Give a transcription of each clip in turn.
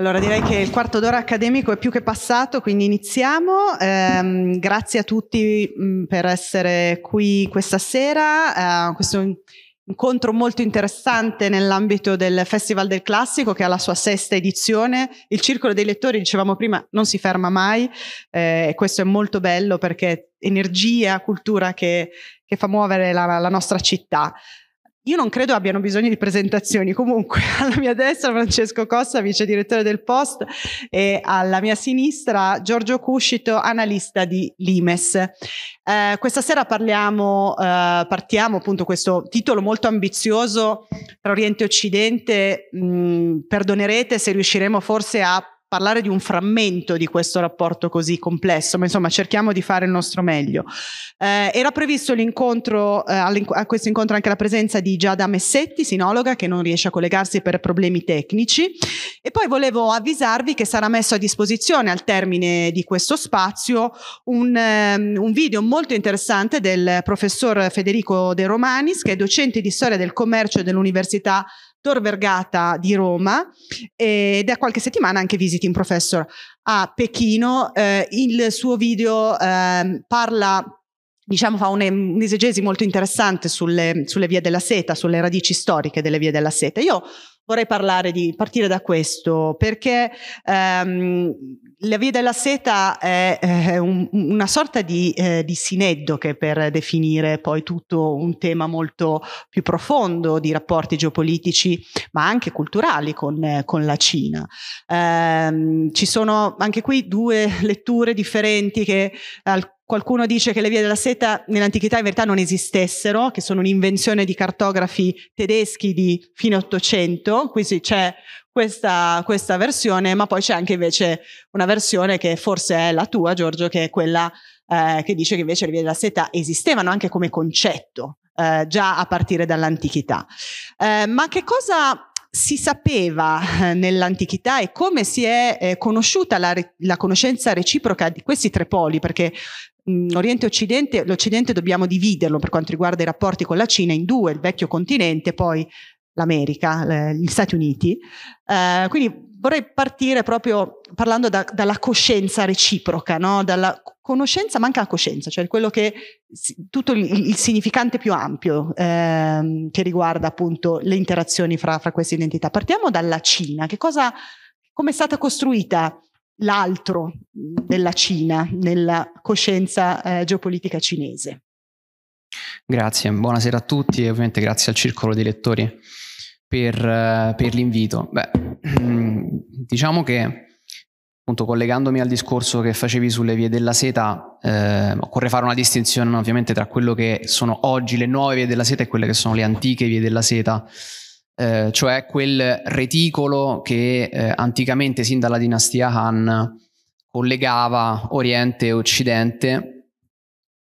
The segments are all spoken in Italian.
Allora direi che il quarto d'ora accademico è più che passato, quindi iniziamo. Eh, grazie a tutti mh, mm, per essere qui questa sera. Eh, questo incontro molto interessante nell'ambito del Festival del Classico che ha la sua sesta edizione. Il Circolo dei Lettori, dicevamo prima, non si ferma mai eh, e questo è molto bello perché è energia, cultura che, che fa muovere la, la nostra città. Io non credo abbiano bisogno di presentazioni, comunque alla mia destra Francesco Cossa, vice direttore del Post e alla mia sinistra Giorgio Cuscito, analista di Limes. Eh, questa sera parliamo, eh, partiamo appunto questo titolo molto ambizioso tra Oriente e Occidente, mh, mm, perdonerete se riusciremo forse a parlare di un frammento di questo rapporto così complesso, ma insomma cerchiamo di fare il nostro meglio. Eh, era previsto l'incontro, eh, a questo incontro anche la presenza di Giada Messetti, sinologa, che non riesce a collegarsi per problemi tecnici. E poi volevo avvisarvi che sarà messo a disposizione al termine di questo spazio un, um, un video molto interessante del professor Federico De Romanis, che è docente di storia del commercio dell'Università Tor Vergata di Roma e eh, da qualche settimana anche Visiting Professor a Pechino. Eh, il suo video eh, parla diciamo fa un'esegesi molto interessante sulle, sulle vie della seta, sulle radici storiche delle vie della seta. Io vorrei parlare di, partire da questo, perché ehm, la via della seta è, è eh, un, una sorta di, eh, di sineddoche per definire poi tutto un tema molto più profondo di rapporti geopolitici, ma anche culturali con, eh, con la Cina. Eh, ci sono anche qui due letture differenti che al, Qualcuno dice che le vie della seta nell'antichità in verità non esistessero, che sono un'invenzione di cartografi tedeschi di fine Ottocento, quindi c'è questa, questa, versione, ma poi c'è anche invece una versione che forse è la tua, Giorgio, che è quella eh, che dice che invece le vie della seta esistevano anche come concetto, eh, già a partire dall'antichità. Eh, ma che cosa si sapeva eh, nell'antichità e come si è eh, conosciuta la, la, conoscenza reciproca di questi tre poli, perché l'Oriente mm, e Occidente, l'Occidente dobbiamo dividerlo per quanto riguarda i rapporti con la Cina in due, il vecchio continente, poi l'America, gli Stati Uniti. Eh, quindi vorrei partire proprio parlando da, dalla coscienza reciproca, no? dalla conoscenza ma anche la coscienza, cioè quello che tutto il, il significante più ampio eh, che riguarda appunto le interazioni fra, fra queste identità. Partiamo dalla Cina, che cosa, come è stata costruita l'altro della Cina nella coscienza eh, geopolitica cinese. Grazie, buonasera a tutti e ovviamente grazie al Circolo dei Lettori per, eh, per l'invito. Beh, diciamo che appunto collegandomi al discorso che facevi sulle vie della seta, eh, occorre fare una distinzione ovviamente tra quello che sono oggi le nuove vie della seta e quelle che sono le antiche vie della seta. Eh, cioè quel reticolo che eh, anticamente, sin dalla dinastia Han, collegava Oriente e Occidente.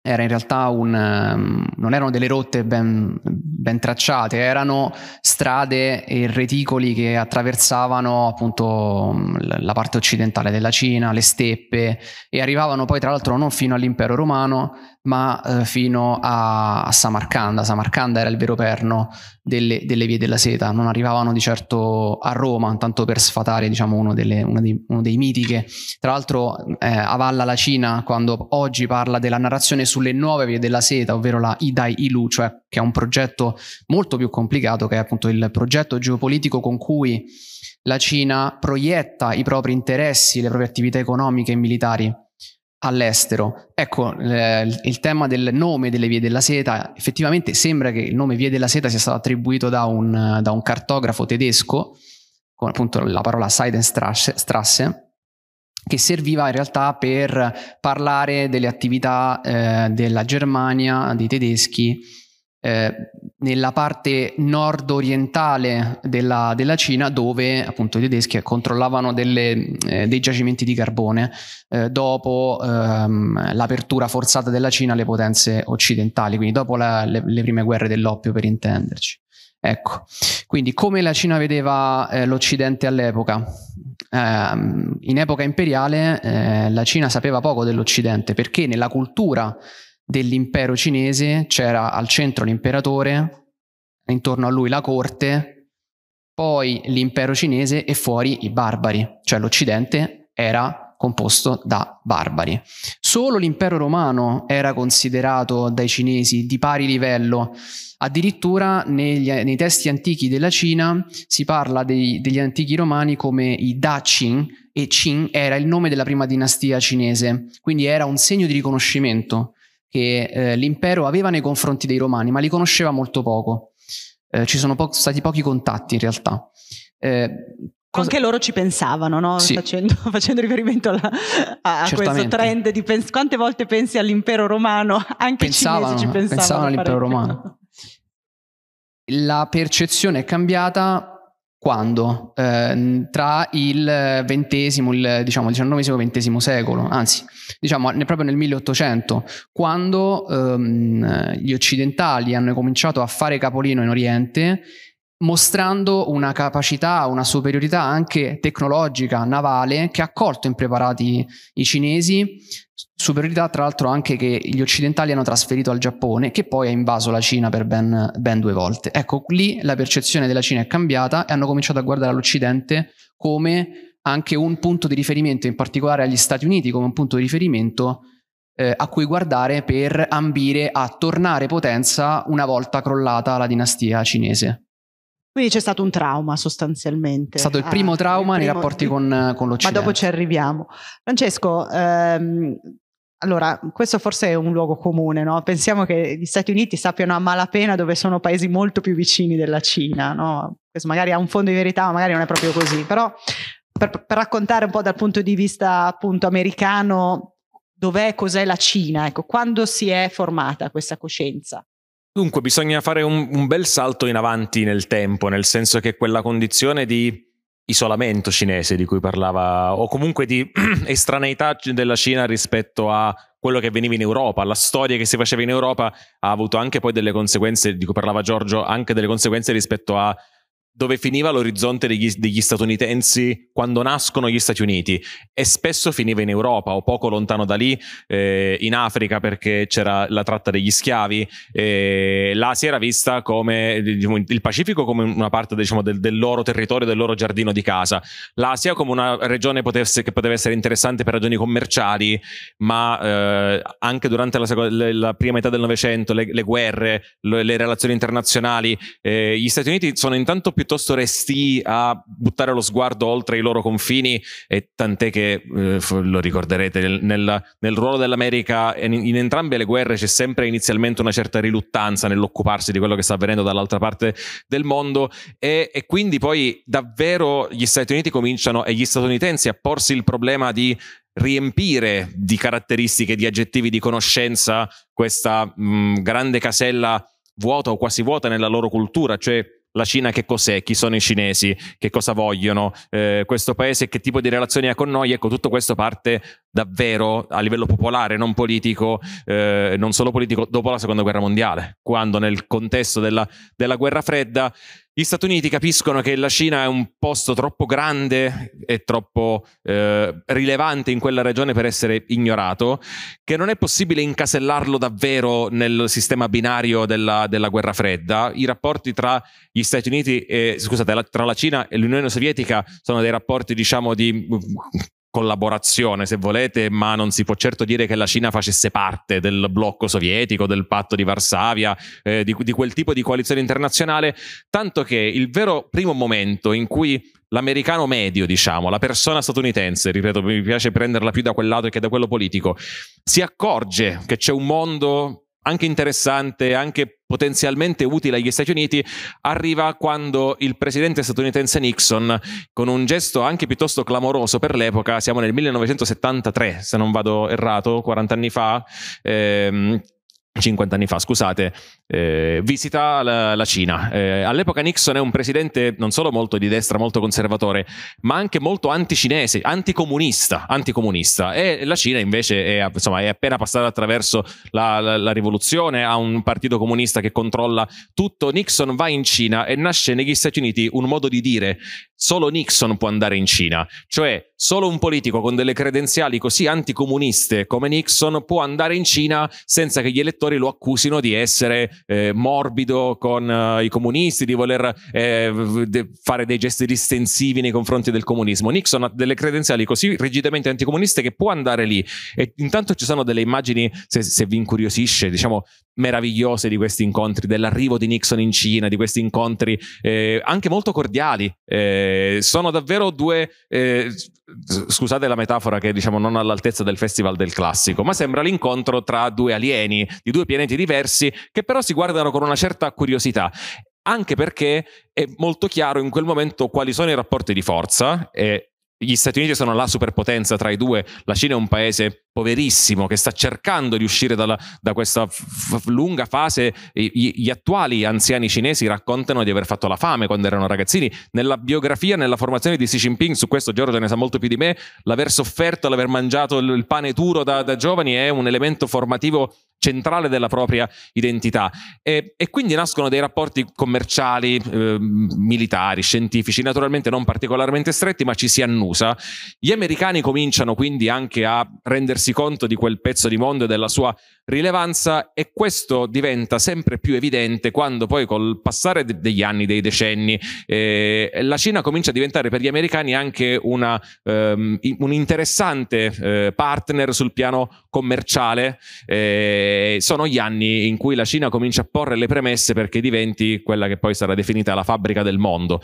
Era in realtà un, um, non erano delle rotte ben, ben tracciate, erano strade e reticoli che attraversavano appunto la parte occidentale della Cina, le steppe e arrivavano poi tra l'altro non fino all'impero romano, ma eh, fino a, Samarcanda. Samarcanda era il vero perno delle, delle, vie della seta, non arrivavano di certo a Roma, tanto per sfatare diciamo, uno, delle, uno, dei, uno dei miti che tra l'altro eh, avalla la Cina quando oggi parla della narrazione sulle nuove vie della seta, ovvero la Idai Ilu, cioè che è un progetto molto più complicato, che è appunto il progetto geopolitico con cui la Cina proietta i propri interessi, le proprie attività economiche e militari all'estero. Ecco, eh, il tema del nome delle vie della seta, effettivamente sembra che il nome vie della seta sia stato attribuito da un, da un cartografo tedesco, con appunto la parola Seidenstrasse, che serviva in realtà per parlare delle attività eh, della Germania, dei tedeschi, eh, nella parte nord-orientale della, della, Cina, dove appunto i tedeschi controllavano delle, eh, dei giacimenti di carbone eh, dopo ehm, l'apertura forzata della Cina alle potenze occidentali, quindi dopo la, le, le, prime guerre dell'oppio per intenderci. Ecco, quindi come la Cina vedeva eh, l'Occidente all'epoca? Ehm, in epoca imperiale eh, la Cina sapeva poco dell'Occidente perché nella cultura dell'impero cinese c'era al centro l'imperatore, intorno a lui la corte, poi l'impero cinese e fuori i barbari, cioè l'Occidente era composto da barbari. Solo l'impero romano era considerato dai cinesi di pari livello, addirittura negli, nei testi antichi della Cina si parla dei, degli antichi romani come i Da Dacin e Qin era il nome della prima dinastia cinese, quindi era un segno di riconoscimento che eh, l'impero aveva nei confronti dei romani, ma li conosceva molto poco. Eh, ci sono po- stati pochi contatti in realtà. Eh, cosa... Anche loro ci pensavano, no? sì. facendo, facendo, riferimento alla, a, a questo trend di pens- quante volte pensi all'impero romano, anche pensavano, ci pensavano. Pensavano all'impero romano. La percezione è cambiata quando? Eh, tra il ventesimo, il diciamo diciannovesimo e XX secolo, anzi, diciamo proprio nel 1800, quando ehm, gli occidentali hanno cominciato a fare capolino in Oriente mostrando una capacità, una superiorità anche tecnologica, navale, che ha colto impreparati i cinesi, superiorità tra l'altro anche che gli occidentali hanno trasferito al Giappone, che poi ha invaso la Cina per ben, ben due volte. Ecco, lì la percezione della Cina è cambiata e hanno cominciato a guardare all'Occidente come anche un punto di riferimento, in particolare agli Stati Uniti come un punto di riferimento eh, a cui guardare per ambire a tornare potenza una volta crollata la dinastia cinese. Quindi c'è stato un trauma sostanzialmente. È stato il primo ah, trauma il primo... nei rapporti con, eh, con l'Occidente. Ma dopo ci arriviamo. Francesco, ehm, allora, questo forse è un luogo comune, no? Pensiamo che gli Stati Uniti sappiano a malapena dove sono paesi molto più vicini della Cina, no? Questo magari ha un fondo di verità, ma magari non è proprio così. Però per, per raccontare un po' dal punto di vista appunto americano dov'è, cos'è la Cina, ecco, quando si è formata questa coscienza? Dunque bisogna fare un, un bel salto in avanti nel tempo, nel senso che quella condizione di isolamento cinese di cui parlava, o comunque di estraneità della Cina rispetto a quello che veniva in Europa, la storia che si faceva in Europa ha avuto anche poi delle conseguenze, di cui parlava Giorgio, anche delle conseguenze rispetto a dove finiva l'orizzonte degli, degli, statunitensi quando nascono gli Stati Uniti e spesso finiva in Europa o poco lontano da lì, eh, in Africa perché c'era la tratta degli schiavi, eh, là si era vista come diciamo, il Pacifico come una parte diciamo, del, del, loro territorio, del loro giardino di casa, l'Asia come una regione potesse, che poteva essere interessante per ragioni commerciali, ma eh, anche durante la, la, prima metà del Novecento le, le guerre, le, le, relazioni internazionali, eh, gli Stati Uniti sono intanto più piuttosto resti a buttare lo sguardo oltre i loro confini e tant'è che eh, lo ricorderete nel, nel ruolo dell'America in, in, entrambe le guerre c'è sempre inizialmente una certa riluttanza nell'occuparsi di quello che sta avvenendo dall'altra parte del mondo e, e quindi poi davvero gli Stati Uniti cominciano e gli statunitensi a porsi il problema di riempire di caratteristiche, di aggettivi, di conoscenza questa mh, mm, grande casella vuota o quasi vuota nella loro cultura, cioè la Cina che cos'è, chi sono i cinesi, che cosa vogliono, eh, questo paese che tipo di relazioni ha con noi, ecco tutto questo parte davvero a livello popolare, non politico, eh, non solo politico, dopo la seconda guerra mondiale, quando nel contesto della, della guerra fredda gli Stati Uniti capiscono che la Cina è un posto troppo grande e troppo eh, rilevante in quella regione per essere ignorato, che non è possibile incasellarlo davvero nel sistema binario della, della guerra fredda. I rapporti tra gli Stati Uniti e, scusate, la, tra la Cina e l'Unione Sovietica sono dei rapporti, diciamo, di collaborazione, se volete, ma non si può certo dire che la Cina facesse parte del blocco sovietico, del patto di Varsavia, eh, di, di quel tipo di coalizione internazionale, tanto che il vero primo momento in cui l'americano medio, diciamo, la persona statunitense, ripeto, mi piace prenderla più da quel lato che da quello politico, si accorge che c'è un mondo anche interessante, anche potenzialmente utile agli Stati Uniti, arriva quando il presidente statunitense Nixon, con un gesto anche piuttosto clamoroso per l'epoca, siamo nel 1973, se non vado errato, 40 anni fa, ehm, 50 anni fa, scusate, eh, visita la, la Cina. Eh, all'epoca Nixon è un presidente non solo molto di destra, molto conservatore, ma anche molto anticinese, anticomunista, anticomunista. E la Cina invece è, insomma, è appena passata attraverso la, la, la, rivoluzione, ha un partito comunista che controlla tutto. Nixon va in Cina e nasce negli Stati Uniti un modo di dire solo Nixon può andare in Cina, cioè Solo un politico con delle credenziali così anticomuniste come Nixon può andare in Cina senza che gli elettori lo accusino di essere eh, morbido con eh, i comunisti, di voler eh, de- fare dei gesti distensivi nei confronti del comunismo. Nixon ha delle credenziali così rigidamente anticomuniste che può andare lì. E intanto ci sono delle immagini, se, se vi incuriosisce, diciamo, meravigliose di questi incontri, dell'arrivo di Nixon in Cina, di questi incontri eh, anche molto cordiali. Eh, sono davvero due eh, scusate la metafora che diciamo non all'altezza del festival del classico, ma sembra l'incontro tra due alieni di due pianeti diversi che però si guardano con una certa curiosità anche perché è molto chiaro in quel momento quali sono i rapporti di forza. gli Stati Uniti sono la superpotenza tra i due, la Cina è un paese poverissimo che sta cercando di uscire dalla, da questa f- f- lunga fase. Gli, gli, attuali anziani cinesi raccontano di aver fatto la fame quando erano ragazzini. Nella biografia, nella formazione di Xi Jinping, su questo Giorgio ne sa molto più di me, l'aver sofferto, l'aver mangiato il, il pane duro da, da, giovani è un elemento formativo centrale della propria identità e, e quindi nascono dei rapporti commerciali, eh, militari, scientifici, naturalmente non particolarmente stretti ma ci si annusa. Gli americani cominciano quindi anche a rendersi rendersi conto di quel pezzo di mondo e della sua rilevanza e questo diventa sempre più evidente quando poi col passare de- degli anni, dei decenni, eh, la Cina comincia a diventare per gli americani anche una, um, un interessante eh, partner sul piano commerciale. Eh, sono gli anni in cui la Cina comincia a porre le premesse perché diventi quella che poi sarà definita la fabbrica del mondo.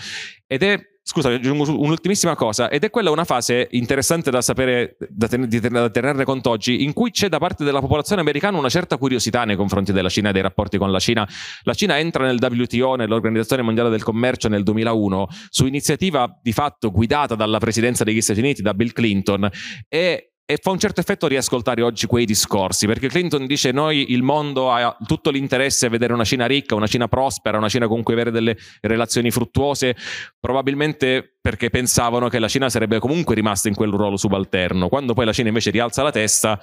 Ed è Scusa, aggiungo un'ultimissima cosa, ed è quella una fase interessante da sapere, da, ten- da tenerne conto oggi, in cui c'è da parte della popolazione americana una certa curiosità nei confronti della Cina e dei rapporti con la Cina. La Cina entra nel WTO, nell'Organizzazione Mondiale del Commercio, nel 2001, su iniziativa di fatto guidata dalla presidenza degli Stati Uniti, da Bill Clinton, e e fa un certo effetto riascoltare oggi quei discorsi, perché Clinton dice noi il mondo ha tutto l'interesse a vedere una Cina ricca, una Cina prospera, una Cina con cui avere delle relazioni fruttuose, probabilmente perché pensavano che la Cina sarebbe comunque rimasta in quel ruolo subalterno. Quando poi la Cina invece rialza la testa,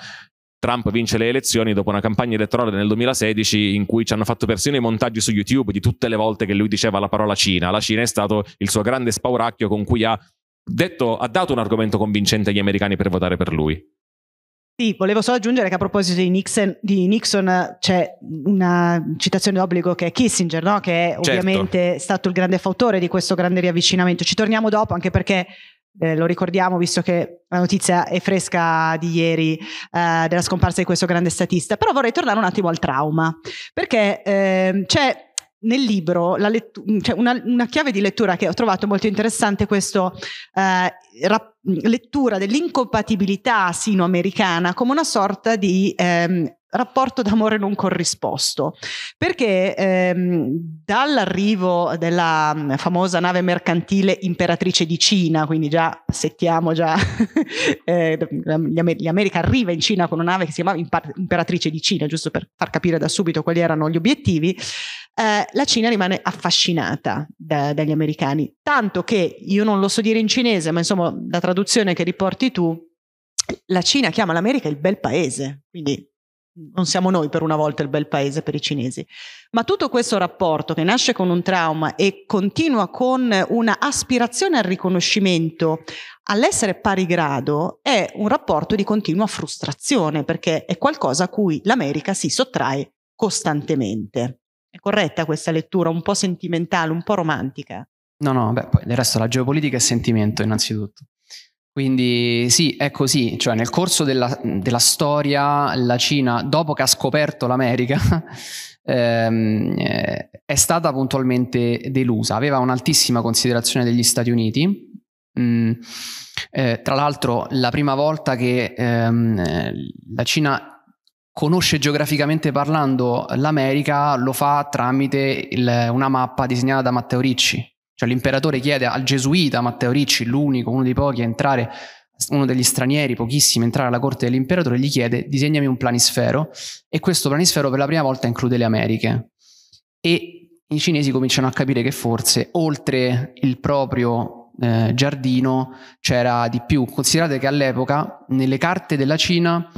Trump vince le elezioni dopo una campagna elettorale nel 2016 in cui ci hanno fatto persino i montaggi su YouTube di tutte le volte che lui diceva la parola Cina. La Cina è stato il suo grande spauracchio con cui ha detto, ha dato un argomento convincente agli americani per votare per lui. Sì, volevo solo aggiungere che a proposito di Nixon, di Nixon c'è una citazione d'obbligo che è Kissinger, no? che è certo. ovviamente stato il grande fautore di questo grande riavvicinamento. Ci torniamo dopo anche perché eh, lo ricordiamo visto che la notizia è fresca di ieri eh, della scomparsa di questo grande statista, però vorrei tornare un attimo al trauma, perché eh, c'è nel libro lettu- cioè una, una, chiave di lettura che ho trovato molto interessante questa eh, rap- lettura dell'incompatibilità sino-americana come una sorta di ehm, rapporto d'amore non corrisposto, perché ehm, dall'arrivo della mm, famosa nave mercantile imperatrice di Cina, quindi già settiamo già, eh, l'America arriva in Cina con una nave che si chiamava imperatrice di Cina, giusto per far capire da subito quali erano gli obiettivi, eh, la Cina rimane affascinata da, dagli americani, tanto che io non lo so dire in cinese, ma insomma la traduzione che riporti tu, la Cina chiama l'America il bel paese, quindi Mm. non siamo noi per una volta il bel paese per i cinesi. Ma tutto questo rapporto che nasce con un trauma e continua con una aspirazione al riconoscimento, all'essere pari grado, è un rapporto di continua frustrazione perché è qualcosa a cui l'America si sottrae costantemente. È corretta questa lettura un po' sentimentale, un po' romantica? No, no, beh, poi del resto la geopolitica è sentimento innanzitutto. Quindi sì, è così, cioè nel corso della, della storia la Cina, dopo che ha scoperto l'America, ehm, eh, è stata puntualmente delusa, aveva un'altissima considerazione degli Stati Uniti. Mm, eh, tra l'altro la prima volta che ehm, la Cina conosce geograficamente parlando l'America lo fa tramite il, una mappa disegnata da Matteo Ricci, cioè l'imperatore chiede al gesuita Matteo Ricci, l'unico, uno dei pochi a entrare, uno degli stranieri, pochissimi, a entrare alla corte dell'imperatore, gli chiede disegnami un planisfero e questo planisfero per la prima volta include le Americhe. E i cinesi cominciano a capire che forse oltre il proprio eh, giardino c'era di più. Considerate che all'epoca nelle carte della Cina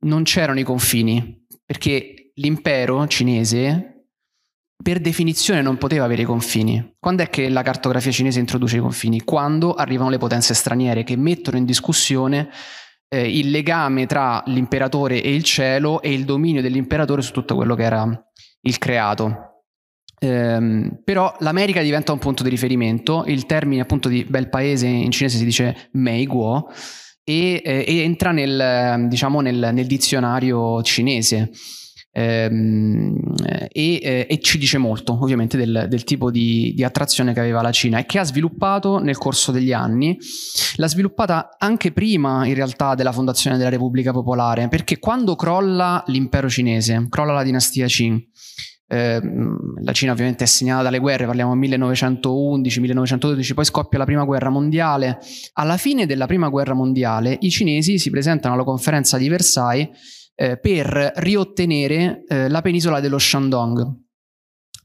non c'erano i confini, perché l'impero cinese per definizione non poteva avere confini. Quando è che la cartografia cinese introduce i confini? Quando arrivano le potenze straniere che mettono in discussione eh, il legame tra l'imperatore e il cielo e il dominio dell'imperatore su tutto quello che era il creato. Ehm, però l'America diventa un punto di riferimento, il termine appunto di bel paese in cinese si dice Mei Guo e, eh, e entra nel, diciamo, nel, nel dizionario cinese. Ehm, e, eh, e, ci dice molto ovviamente del, del tipo di, di, attrazione che aveva la Cina e che ha sviluppato nel corso degli anni, l'ha sviluppata anche prima in realtà della fondazione della Repubblica Popolare, perché quando crolla l'impero cinese, crolla la dinastia Qing, ehm, la Cina ovviamente è segnata dalle guerre, parliamo 1911-1912, poi scoppia la prima guerra mondiale. Alla fine della prima guerra mondiale i cinesi si presentano alla conferenza di Versailles eh, per riottenere eh, la penisola dello Shandong,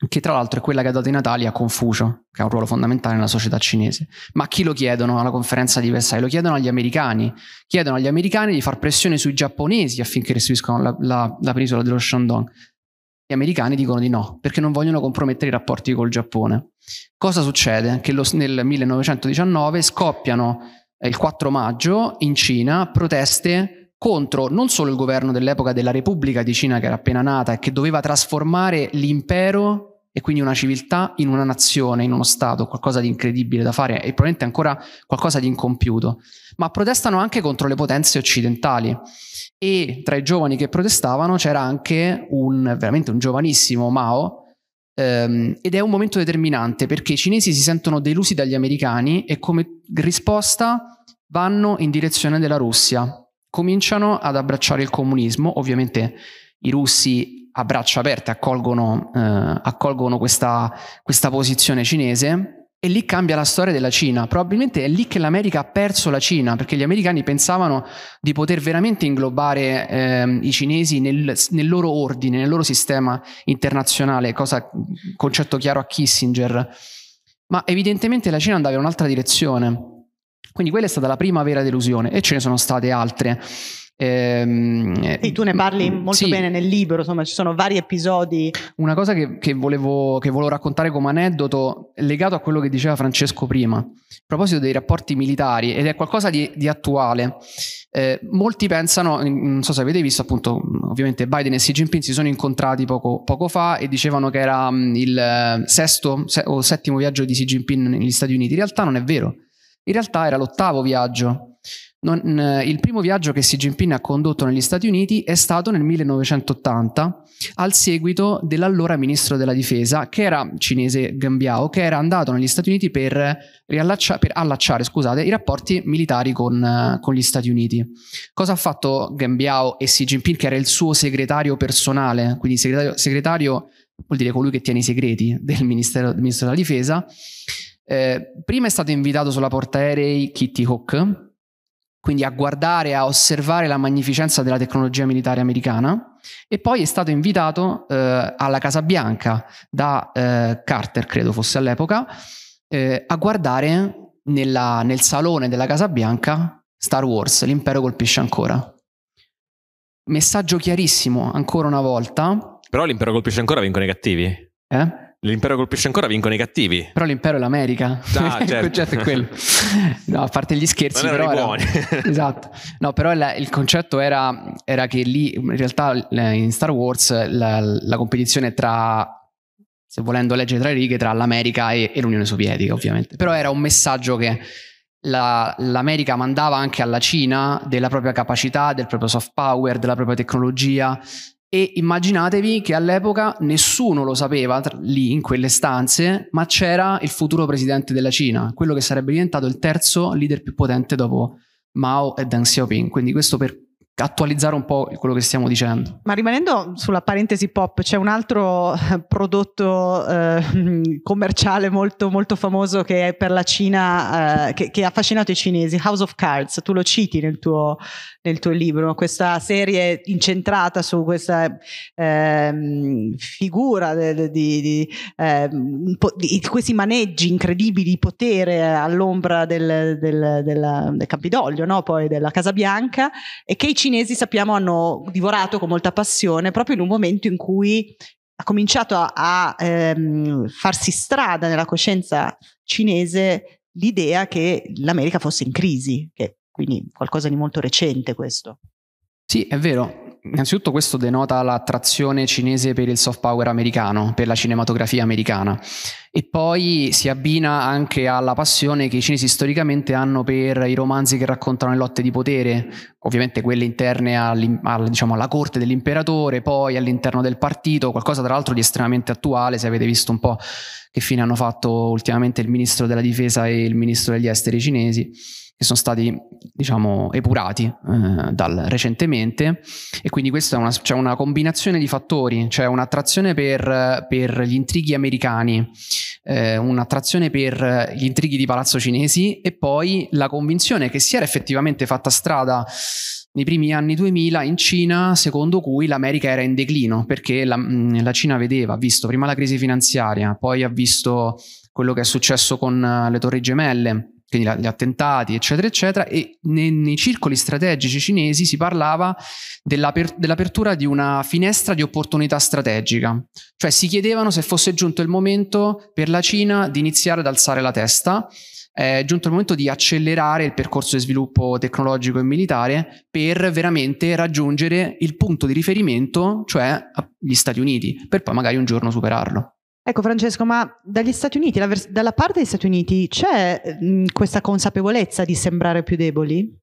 che tra l'altro è quella che ha dato i natali a Confucio, che ha un ruolo fondamentale nella società cinese. Ma chi lo chiedono alla conferenza di Versailles? Lo chiedono agli americani. Chiedono agli americani di far pressione sui giapponesi affinché restituiscano la, la, la penisola dello Shandong. Gli americani dicono di no, perché non vogliono compromettere i rapporti col Giappone. Cosa succede? Che lo, nel 1919 scoppiano eh, il 4 maggio in Cina proteste contro non solo il governo dell'epoca della Repubblica di Cina che era appena nata e che doveva trasformare l'impero e quindi una civiltà in una nazione, in uno Stato, qualcosa di incredibile da fare e probabilmente ancora qualcosa di incompiuto, ma protestano anche contro le potenze occidentali e tra i giovani che protestavano c'era anche un veramente un giovanissimo Mao ehm, ed è un momento determinante perché i cinesi si sentono delusi dagli americani e come risposta vanno in direzione della Russia cominciano ad abbracciare il comunismo, ovviamente i russi a braccia aperte accolgono, eh, accolgono questa, questa posizione cinese e lì cambia la storia della Cina. Probabilmente è lì che l'America ha perso la Cina, perché gli americani pensavano di poter veramente inglobare eh, i cinesi nel, nel, loro ordine, nel loro sistema internazionale, cosa, concetto chiaro a Kissinger. Ma evidentemente la Cina andava in un'altra direzione. Quindi quella è stata la prima vera delusione e ce ne sono state altre. Ehm, sì, tu ne parli mm, molto sì. bene nel libro, insomma ci sono vari episodi. Una cosa che, che, volevo, che volevo raccontare come aneddoto legato a quello che diceva Francesco prima, a proposito dei rapporti militari, ed è qualcosa di, di attuale. Eh, molti pensano, non so se avete visto appunto, ovviamente Biden e Xi Jinping si sono incontrati poco, poco fa e dicevano che era mm, il eh, sesto se, o settimo viaggio di Xi Jinping negli Stati Uniti. In realtà non è vero, in realtà era l'ottavo viaggio. Non, il primo viaggio che Xi Jinping ha condotto negli Stati Uniti è stato nel 1980, al seguito dell'allora ministro della difesa, che era cinese Gambiao, che era andato negli Stati Uniti per, per allacciare scusate, i rapporti militari con, con, gli Stati Uniti. Cosa ha fatto Gambiao e Xi Jinping, che era il suo segretario personale, quindi segretario, segretario vuol dire colui che tiene i segreti del, del ministro della difesa? Eh, prima è stato invitato sulla portaerei Kitty Hawk, quindi a guardare, a osservare la magnificenza della tecnologia militare americana, e poi è stato invitato eh, alla Casa Bianca da eh, Carter, credo fosse all'epoca, eh, a guardare nella, nel salone della Casa Bianca Star Wars, l'impero colpisce ancora. Messaggio chiarissimo, ancora una volta. Però l'impero colpisce ancora, vincono i cattivi. Eh? L'impero colpisce ancora, vincono i cattivi. Però l'impero è l'America. Ah, certo. il concetto è quello. No, a parte gli scherzi, non però. Era... Buoni. esatto. No, però la, il concetto era, era, che lì, in realtà, in Star Wars la, la competizione tra se volendo leggere tra righe, tra l'America e, e, l'Unione Sovietica, ovviamente. Però era un messaggio che la, l'America mandava anche alla Cina della propria capacità, del proprio soft power, della propria tecnologia e immaginatevi che all'epoca nessuno lo sapeva tra, lì in quelle stanze, ma c'era il futuro presidente della Cina, quello che sarebbe diventato il terzo leader più potente dopo Mao e Deng Xiaoping. Quindi questo per attualizzare un po' quello che stiamo dicendo. Ma rimanendo sulla parentesi pop, c'è un altro eh, prodotto eh, commerciale molto, molto famoso che è per la Cina, eh, che, che, ha affascinato i cinesi, House of Cards, tu lo citi nel tuo, nel tuo libro, questa serie incentrata su questa eh, figura di, di, ehm, di, di, questi maneggi incredibili di potere all'ombra del, del, della, del Campidoglio, no? poi della Casa Bianca, e che i cinesi cinesi sappiamo hanno divorato con molta passione proprio in un momento in cui ha cominciato a, a ehm, farsi strada nella coscienza cinese l'idea che l'America fosse in crisi, che quindi qualcosa di molto recente questo. Sì, è vero innanzitutto questo denota l'attrazione cinese per il soft power americano, per la cinematografia americana e poi si abbina anche alla passione che i cinesi storicamente hanno per i romanzi che raccontano le lotte di potere, ovviamente quelle interne al, diciamo, alla corte dell'imperatore, poi all'interno del partito, qualcosa tra l'altro di estremamente attuale, se avete visto un po' che fine hanno fatto ultimamente il ministro della difesa e il ministro degli esteri cinesi che sono stati diciamo epurati eh, dal, recentemente e quindi questa è una, cioè una combinazione di fattori, c'è cioè un'attrazione per, per, gli intrighi americani, eh, un'attrazione per gli intrighi di palazzo cinesi e poi la convinzione che si era effettivamente fatta strada nei primi anni 2000 in Cina, secondo cui l'America era in declino, perché la, mm, la, Cina vedeva, ha visto prima la crisi finanziaria, poi ha visto quello che è successo con eh, le torri gemelle, quindi la, gli attentati, eccetera, eccetera, e nei, nei, circoli strategici cinesi si parlava dell'aper, dell'apertura di una finestra di opportunità strategica, cioè si chiedevano se fosse giunto il momento per la Cina di iniziare ad alzare la testa, è giunto il momento di accelerare il percorso di sviluppo tecnologico e militare per veramente raggiungere il punto di riferimento, cioè gli Stati Uniti, per poi magari un giorno superarlo. Ecco Francesco, ma dagli Stati Uniti, dalla parte degli Stati Uniti c'è mm, questa consapevolezza di sembrare più deboli?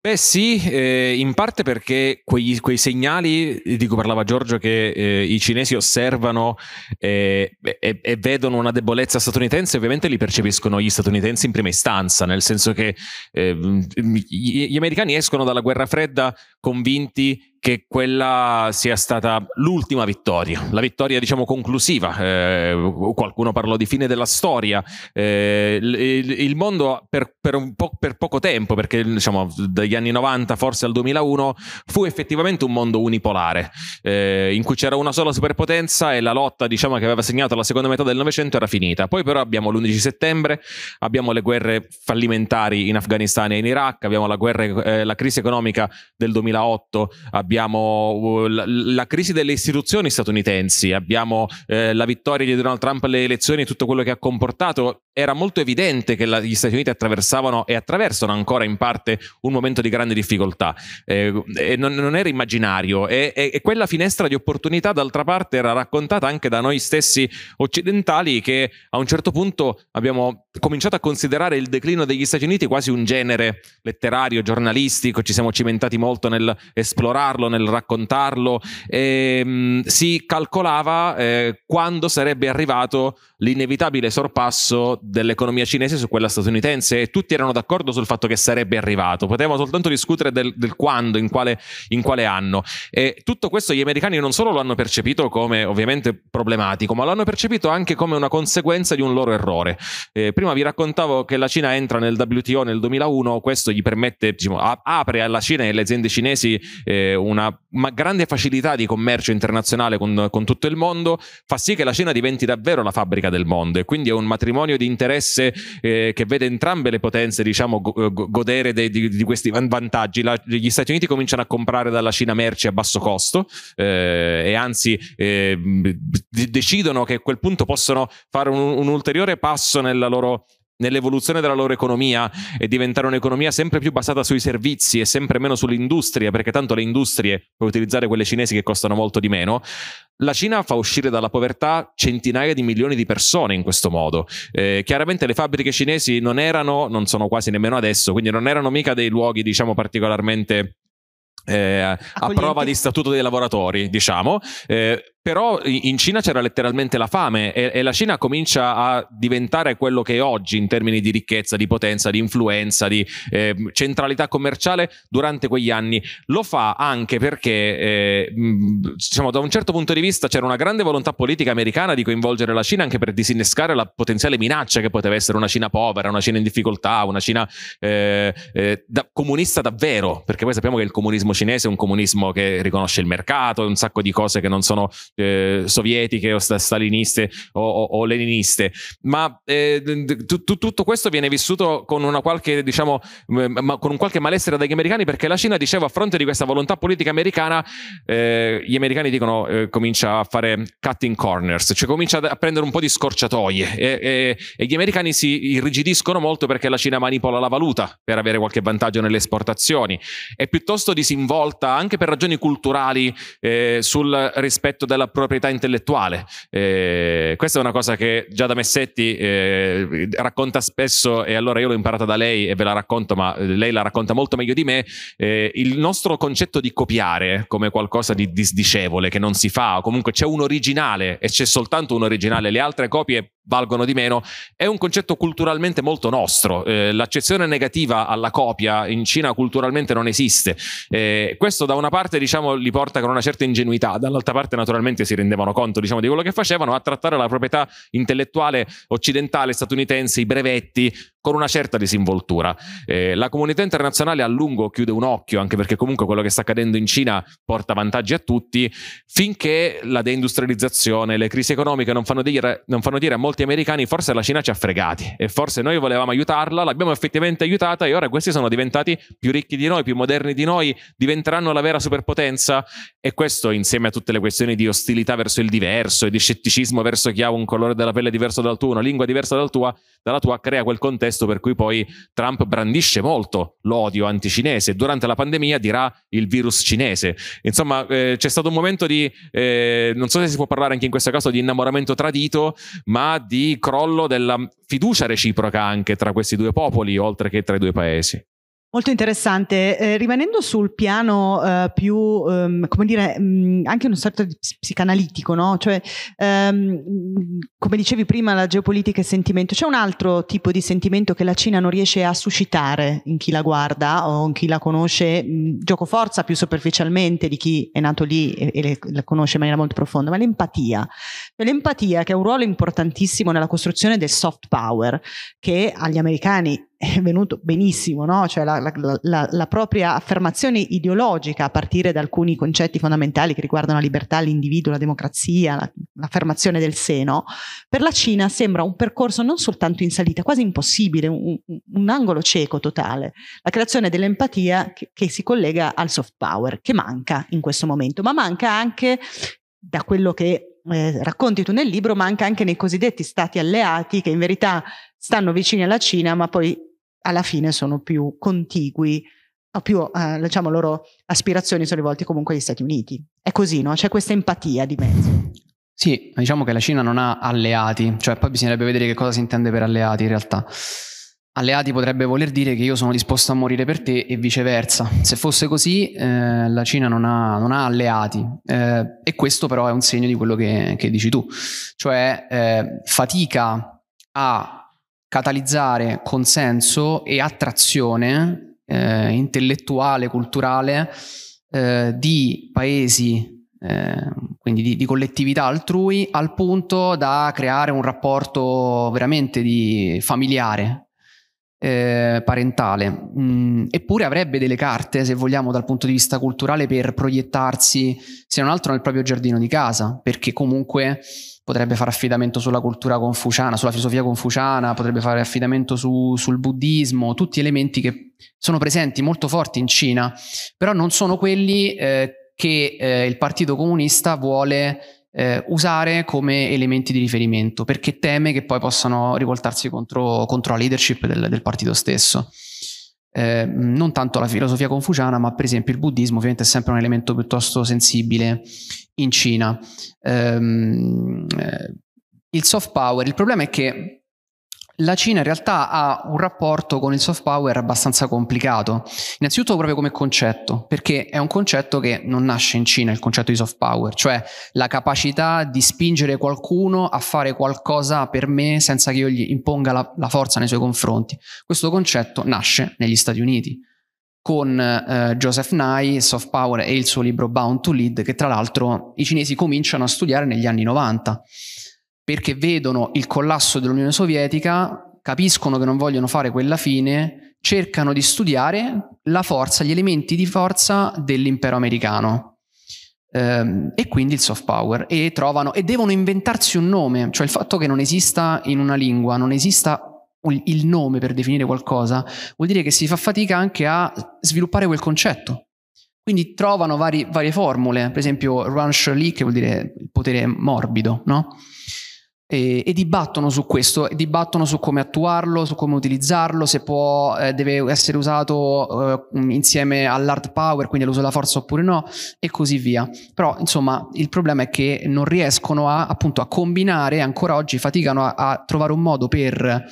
Beh sì, eh, in parte perché quegli, quei segnali di cui parlava Giorgio che eh, i cinesi osservano eh, e, e, vedono una debolezza statunitense, ovviamente li percepiscono gli statunitensi in prima istanza, nel senso che eh, gli, gli americani escono dalla guerra fredda convinti che quella sia stata l'ultima vittoria, la vittoria diciamo conclusiva, eh, qualcuno parlò di fine della storia, eh, il, il, mondo per, per, po', per, poco tempo, perché diciamo dagli anni 90 forse al 2001, fu effettivamente un mondo unipolare, eh, in cui c'era una sola superpotenza e la lotta diciamo che aveva segnato la seconda metà del Novecento era finita, poi però abbiamo l'11 settembre, abbiamo le guerre fallimentari in Afghanistan e in Iraq, abbiamo la, guerra, eh, la crisi economica del 2008, abbiamo uh, la, la crisi delle istituzioni statunitensi, abbiamo eh, la vittoria di Donald Trump alle elezioni e tutto quello che ha comportato. Era molto evidente che la, gli Stati Uniti attraversavano e attraversano ancora in parte un momento di grande difficoltà. Eh, e non, non, era immaginario. E, e, e quella finestra di opportunità, d'altra parte, era raccontata anche da noi stessi occidentali che a un certo punto abbiamo cominciato a considerare il declino degli Stati Uniti quasi un genere letterario, giornalistico, ci siamo cimentati molto nel nell'esplorarlo presentarlo, nel raccontarlo. E, ehm, mh, si calcolava eh, quando sarebbe arrivato l'inevitabile sorpasso dell'economia cinese su quella statunitense e tutti erano d'accordo sul fatto che sarebbe arrivato. potevamo soltanto discutere del, del quando, in quale, in quale anno. E tutto questo gli americani non solo lo hanno percepito come ovviamente problematico, ma lo hanno percepito anche come una conseguenza di un loro errore. Eh, prima vi raccontavo che la Cina entra nel WTO nel 2001, questo gli permette, diciamo, apre alla Cina e alle aziende cinesi eh, un una grande facilità di commercio internazionale con, con, tutto il mondo fa sì che la Cina diventi davvero la fabbrica del mondo e quindi è un matrimonio di interesse eh, che vede entrambe le potenze diciamo, go- eh, godere de- di-, di-, questi vantaggi. La- gli Stati Uniti cominciano a comprare dalla Cina merci a basso costo eh, e anzi eh, d- decidono che a quel punto possono fare un, un ulteriore passo nella loro nell'evoluzione della loro economia e diventare un'economia sempre più basata sui servizi e sempre meno sull'industria, perché tanto le industrie puoi utilizzare quelle cinesi che costano molto di meno. La Cina fa uscire dalla povertà centinaia di milioni di persone in questo modo. Eh, chiaramente le fabbriche cinesi non erano, non sono quasi nemmeno adesso, quindi non erano mica dei luoghi, diciamo, particolarmente eh, a prova di statuto dei lavoratori, diciamo. Eh, però in Cina c'era letteralmente la fame e, e, la Cina comincia a diventare quello che è oggi in termini di ricchezza, di potenza, di influenza, di eh, centralità commerciale durante quegli anni. Lo fa anche perché, eh, diciamo, da un certo punto di vista c'era una grande volontà politica americana di coinvolgere la Cina anche per disinnescare la potenziale minaccia che poteva essere una Cina povera, una Cina in difficoltà, una Cina eh, eh da, comunista davvero, perché poi sappiamo che il comunismo cinese è un comunismo che riconosce il mercato, un sacco di cose che non sono eh, sovietiche o staliniste o, o, o, leniniste, ma eh, t- t- tutto questo viene vissuto con, una qualche, diciamo, ma- con un qualche malessere dagli americani perché la Cina, dicevo, a fronte di questa volontà politica americana, eh, gli americani dicono eh, comincia a fare cutting corners, cioè comincia a prendere un po' di scorciatoie e, e, e gli americani si irrigidiscono molto perché la Cina manipola la valuta per avere qualche vantaggio nelle esportazioni, è piuttosto disinvolta anche per ragioni culturali eh, sul rispetto della proprietà intellettuale. Eh, questa è una cosa che già da Messetti eh, racconta spesso e allora io l'ho imparata da lei e ve la racconto, ma lei la racconta molto meglio di me. Eh, il nostro concetto di copiare come qualcosa di disdicevole che non si fa, o comunque c'è un originale e c'è soltanto un originale, le altre copie valgono di meno, è un concetto culturalmente molto nostro. Eh, l'accezione negativa alla copia in Cina culturalmente non esiste. Eh, questo da una parte diciamo, li porta con una certa ingenuità, dall'altra parte naturalmente si rendevano conto diciamo, di quello che facevano, a trattare la proprietà intellettuale occidentale statunitense, i brevetti, con una certa disinvoltura. Eh, la comunità internazionale a lungo chiude un occhio, anche perché comunque quello che sta accadendo in Cina porta vantaggi a tutti, finché la deindustrializzazione, le crisi economiche non fanno dire, non fanno dire a molti americani forse la Cina ci ha fregati e forse noi volevamo aiutarla, l'abbiamo effettivamente aiutata e ora questi sono diventati più ricchi di noi, più moderni di noi, diventeranno la vera superpotenza e questo insieme a tutte le questioni di ostilità verso il diverso e di scetticismo verso chi ha un colore della pelle diverso dal tuo, una lingua diversa dal tua, dalla tua, crea quel contesto contesto per cui poi Trump brandisce molto l'odio anticinese. Durante la pandemia dirà il virus cinese. Insomma, eh, c'è stato un momento di, eh, non so se si può parlare anche in questo caso di innamoramento tradito, ma di crollo della fiducia reciproca anche tra questi due popoli, oltre che tra i due paesi. Molto interessante. Eh, rimanendo sul piano eh, più, um, come dire, mh, mm, anche uno stato certo psicanalitico, no? Cioè, um, come dicevi prima, la geopolitica è sentimento. C'è un altro tipo di sentimento che la Cina non riesce a suscitare in chi la guarda o in chi la conosce, mh, mm, gioco forza più superficialmente di chi è nato lì e, e le, la conosce in maniera molto profonda, ma l'empatia. Cioè, l'empatia che ha un ruolo importantissimo nella costruzione del soft power, che agli americani è venuto benissimo, no? cioè la, la, la, la, propria affermazione ideologica a partire da alcuni concetti fondamentali che riguardano la libertà, l'individuo, la democrazia, l'affermazione del seno, per la Cina sembra un percorso non soltanto in salita, quasi impossibile, un, un angolo cieco totale, la creazione dell'empatia che, che si collega al soft power, che manca in questo momento, ma manca anche da quello che eh, racconti tu nel libro, manca anche nei cosiddetti stati alleati che in verità stanno vicini alla Cina, ma poi alla fine sono più contigui, o più, eh, diciamo, loro aspirazioni sono rivolte comunque agli Stati Uniti. È così, no? C'è questa empatia di mezzo. Sì, diciamo che la Cina non ha alleati, cioè poi bisognerebbe vedere che cosa si intende per alleati in realtà. Alleati potrebbe voler dire che io sono disposto a morire per te e viceversa. Se fosse così, eh, la Cina non ha, non ha alleati. Eh, e questo però è un segno di quello che, che dici tu, cioè eh, fatica a catalizzare consenso e attrazione eh, intellettuale, culturale eh, di paesi, eh, quindi di, di, collettività altrui, al punto da creare un rapporto veramente familiare eh, parentale, mm, eppure avrebbe delle carte, se vogliamo, dal punto di vista culturale per proiettarsi, se non altro, nel proprio giardino di casa, perché comunque potrebbe fare affidamento sulla cultura confuciana, sulla filosofia confuciana, potrebbe fare affidamento su, sul buddismo, tutti elementi che sono presenti molto forti in Cina, però non sono quelli eh, che eh, il Partito Comunista vuole eh, usare come elementi di riferimento, perché teme che poi possano rivoltarsi contro, contro la leadership del, del partito stesso. Eh, non tanto la filosofia confuciana, ma per esempio il buddismo ovviamente è sempre un elemento piuttosto sensibile in Cina. Ehm, eh, il soft power, il problema è che la Cina in realtà ha un rapporto con il soft power abbastanza complicato. Innanzitutto proprio come concetto, perché è un concetto che non nasce in Cina, il concetto di soft power, cioè la capacità di spingere qualcuno a fare qualcosa per me senza che io gli imponga la, la forza nei suoi confronti. Questo concetto nasce negli Stati Uniti con eh, Joseph Nye, Soft Power e il suo libro Bound to Lead, che tra l'altro i cinesi cominciano a studiare negli anni 90 perché vedono il collasso dell'Unione Sovietica, capiscono che non vogliono fare quella fine, cercano di studiare la forza, gli elementi di forza dell'impero americano. Ehm, e quindi il soft power e trovano e devono inventarsi un nome, cioè il fatto che non esista in una lingua, non esista il nome per definire qualcosa, vuol dire che si fa fatica anche a sviluppare quel concetto. Quindi trovano vari, varie formule, per esempio Rancher Lee che vuol dire il potere morbido, no? e, e, dibattono su questo, dibattono su come attuarlo, su come utilizzarlo, se può, eh, deve essere usato eh, insieme all'hard power, quindi all'uso della forza oppure no, e così via. Però insomma il problema è che non riescono a, appunto, a combinare, ancora oggi faticano a, a trovare un modo per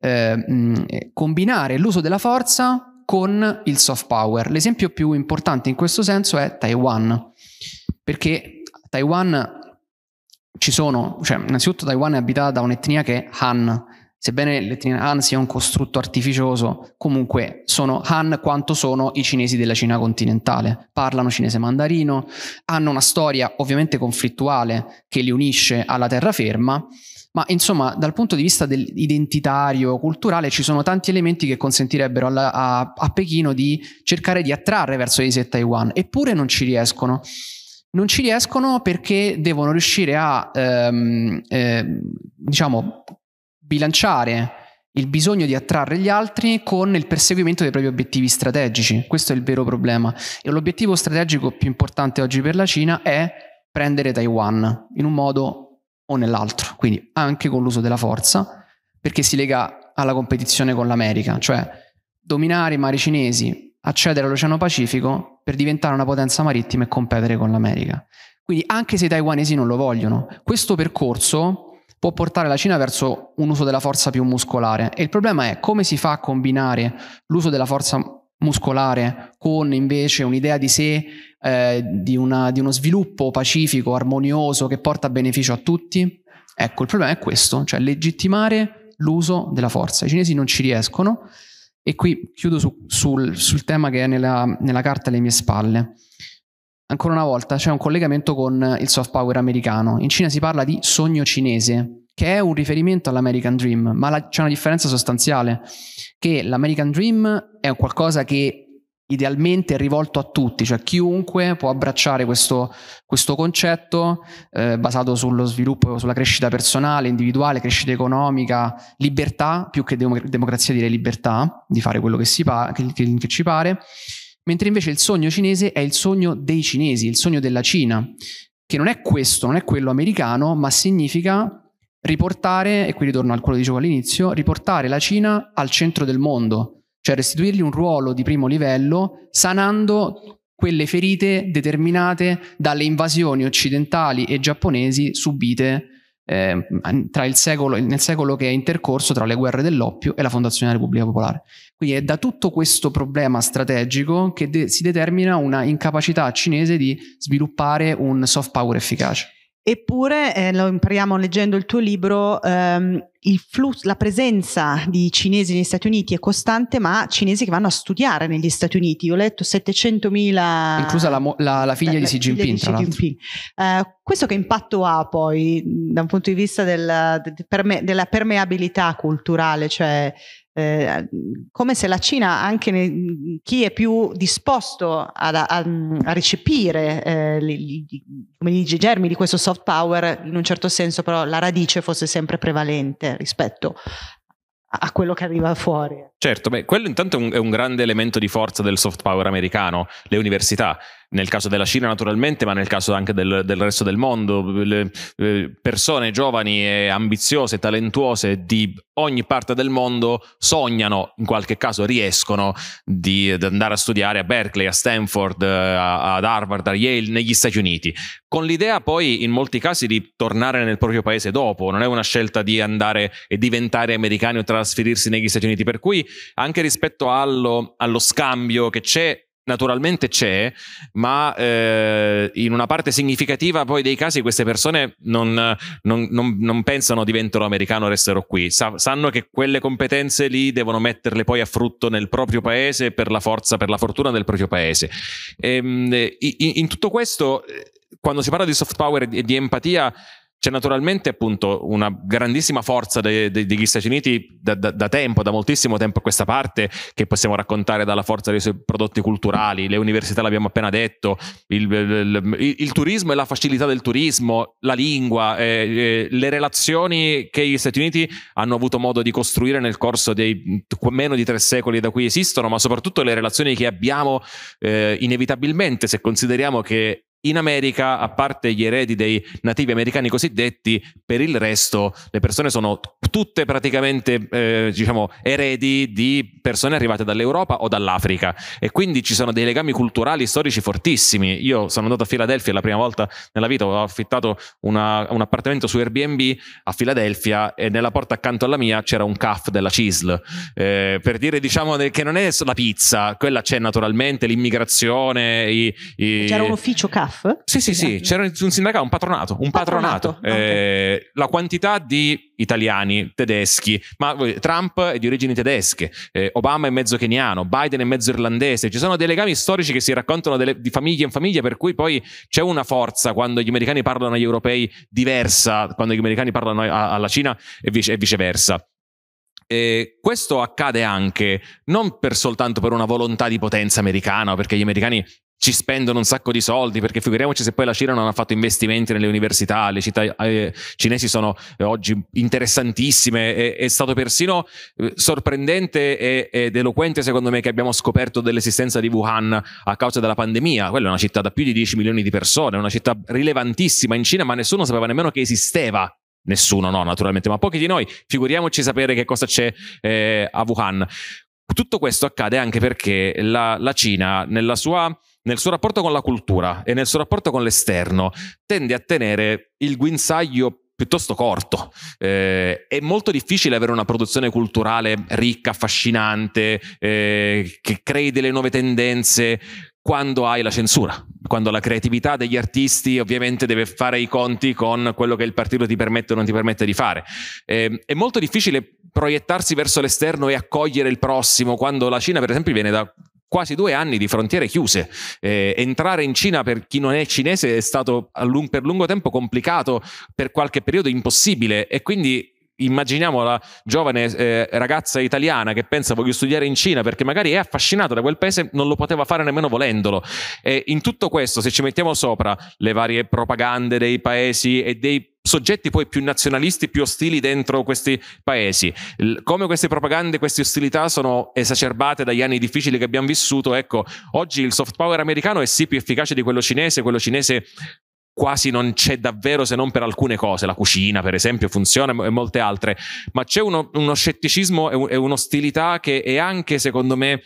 eh, mh, mm, eh, combinare l'uso della forza con il soft power. L'esempio più importante in questo senso è Taiwan, perché Taiwan ci sono, cioè innanzitutto Taiwan è abitata da un'etnia che è Han, sebbene l'etnia Han sia un costrutto artificioso, comunque sono Han quanto sono i cinesi della Cina continentale. Parlano cinese mandarino, hanno una storia ovviamente conflittuale che li unisce alla terraferma, ma insomma dal punto di vista identitario, culturale, ci sono tanti elementi che consentirebbero alla, a, a Pechino di cercare di attrarre verso di sé Taiwan, eppure non ci riescono non ci riescono perché devono riuscire a ehm, eh, diciamo, bilanciare il bisogno di attrarre gli altri con il perseguimento dei propri obiettivi strategici. Questo è il vero problema. E l'obiettivo strategico più importante oggi per la Cina è prendere Taiwan in un modo o nell'altro, quindi anche con l'uso della forza, perché si lega alla competizione con l'America, cioè dominare i mari cinesi accedere all'Oceano Pacifico per diventare una potenza marittima e competere con l'America. Quindi anche se i taiwanesi non lo vogliono, questo percorso può portare la Cina verso un uso della forza più muscolare. E il problema è come si fa a combinare l'uso della forza muscolare con invece un'idea di sé, eh, di, una, di uno sviluppo pacifico, armonioso, che porta beneficio a tutti? Ecco, il problema è questo, cioè legittimare l'uso della forza. I cinesi non ci riescono e qui chiudo su, sul, sul, tema che è nella, nella carta alle mie spalle. Ancora una volta c'è un collegamento con il soft power americano. In Cina si parla di sogno cinese, che è un riferimento all'American Dream, ma la, c'è una differenza sostanziale, che l'American Dream è qualcosa che idealmente rivolto a tutti, cioè chiunque può abbracciare questo, questo concetto eh, basato sullo sviluppo, sulla crescita personale, individuale, crescita economica, libertà, più che dem- democrazia dire libertà, di fare quello che, pa- che, che, che ci pare, mentre invece il sogno cinese è il sogno dei cinesi, il sogno della Cina, che non è questo, non è quello americano, ma significa riportare, e qui ritorno a quello che dicevo all'inizio, riportare la Cina al centro del mondo cioè restituirgli un ruolo di primo livello sanando quelle ferite determinate dalle invasioni occidentali e giapponesi subite eh, secolo, nel secolo che è intercorso tra le guerre dell'oppio e la fondazione della Repubblica Popolare. Quindi è da tutto questo problema strategico che de- si determina una incapacità cinese di sviluppare un soft power efficace. Eppure, eh, lo impariamo leggendo il tuo libro, ehm, il flusso, la presenza di cinesi negli Stati Uniti è costante, ma cinesi che vanno a studiare negli Stati Uniti. ho letto 700.000... Inclusa la, mo- la, la eh, figlia di Xi Jinping, tra l'altro. Jinping. Eh, questo che impatto ha poi da un punto di vista del, de, perme- della permeabilità culturale? Cioè, eh, come se la Cina, anche ne, chi è più disposto ad, a, a, recepire eh, i germi di questo soft power, in un certo senso però la radice fosse sempre prevalente rispetto a quello che arriva fuori. Certo, beh, quello intanto è un, è un grande elemento di forza del soft power americano, le università nel caso della Cina naturalmente, ma nel caso anche del, del resto del mondo, le, eh, persone giovani e ambiziose, talentuose di ogni parte del mondo sognano, in qualche caso riescono, di, andare a studiare a Berkeley, a Stanford, eh, a, ad Harvard, a Yale, negli Stati Uniti, con l'idea poi in molti casi di tornare nel proprio paese dopo, non è una scelta di andare e diventare americani o trasferirsi negli Stati Uniti, per cui anche rispetto allo, allo scambio che c'è naturalmente c'è, ma eh, in una parte significativa poi dei casi queste persone non, non, non, non pensano diventano americano e restano qui, Sa- sanno che quelle competenze lì devono metterle poi a frutto nel proprio paese per la forza, per la fortuna del proprio paese. E, ehm, in, in tutto questo, eh, quando si parla di soft power e di empatia, c'è naturalmente appunto una grandissima forza de, de, degli Stati Uniti da, da, da, tempo, da moltissimo tempo a questa parte, che possiamo raccontare dalla forza dei suoi prodotti culturali, le università l'abbiamo appena detto, il, il, il turismo e la facilità del turismo, la lingua, eh, eh, le relazioni che gli Stati Uniti hanno avuto modo di costruire nel corso dei meno di tre secoli da cui esistono, ma soprattutto le relazioni che abbiamo eh, inevitabilmente se consideriamo che in America, a parte gli eredi dei nativi americani cosiddetti, per il resto le persone sono tutte praticamente, eh, diciamo, eredi di persone arrivate dall'Europa o dall'Africa. E quindi ci sono dei legami culturali storici fortissimi. Io sono andato a Filadelfia la prima volta nella vita, ho affittato una, un appartamento su Airbnb a Filadelfia e nella porta accanto alla mia c'era un CAF della CISL. Eh, per dire, diciamo, che non è la pizza, quella c'è naturalmente, l'immigrazione. I, i... C'era un ufficio CAF staff? Sì, sì, sì, esatto. c'era un sindacato, un patronato, un patronato. patronato. Eh, okay. La quantità di italiani, tedeschi, ma eh, Trump è di origini tedesche, eh, Obama è mezzo keniano, Biden è mezzo irlandese, ci sono dei legami storici che si raccontano delle, di famiglia in famiglia, per cui poi c'è una forza quando gli americani parlano agli europei diversa, quando gli americani parlano a, alla Cina e, vice, e viceversa. E questo accade anche non per soltanto per una volontà di potenza americana, perché gli americani ci spendono un sacco di soldi perché figuriamoci se poi la Cina non ha fatto investimenti nelle università, le città eh, cinesi sono eh, oggi interessantissime, è, è stato persino eh, sorprendente e, ed eloquente secondo me che abbiamo scoperto dell'esistenza di Wuhan a causa della pandemia, quella è una città da più di 10 milioni di persone, una città rilevantissima in Cina ma nessuno sapeva nemmeno che esisteva Nessuno, no, naturalmente, ma pochi di noi. Figuriamoci sapere che cosa c'è eh, a Wuhan. Tutto questo accade anche perché la, la Cina, nella sua nel suo rapporto con la cultura e nel suo rapporto con l'esterno, tende a tenere il guinzaglio piuttosto corto. Eh, è molto difficile avere una produzione culturale ricca, affascinante, eh, che crei delle nuove tendenze quando hai la censura, quando la creatività degli artisti ovviamente deve fare i conti con quello che il partito ti permette o non ti permette di fare. Eh, è molto difficile proiettarsi verso l'esterno e accogliere il prossimo quando la Cina, per esempio, viene da quasi due anni di frontiere chiuse. Eh, entrare in Cina per chi non è cinese è stato lung- per lungo tempo complicato, per qualche periodo impossibile e quindi immaginiamo la giovane eh, ragazza italiana che pensa voglio studiare in Cina perché magari è affascinata da quel paese, non lo poteva fare nemmeno volendolo. E in tutto questo, se ci mettiamo sopra le varie propagande dei paesi e dei soggetti poi più nazionalisti, più ostili dentro questi paesi. Come queste propagande, queste ostilità sono esacerbate dagli anni difficili che abbiamo vissuto, ecco, oggi il soft power americano è sì più efficace di quello cinese, quello cinese quasi non c'è davvero se non per alcune cose, la cucina per esempio funziona e molte altre, ma c'è uno, uno scetticismo e, un'ostilità che è anche secondo me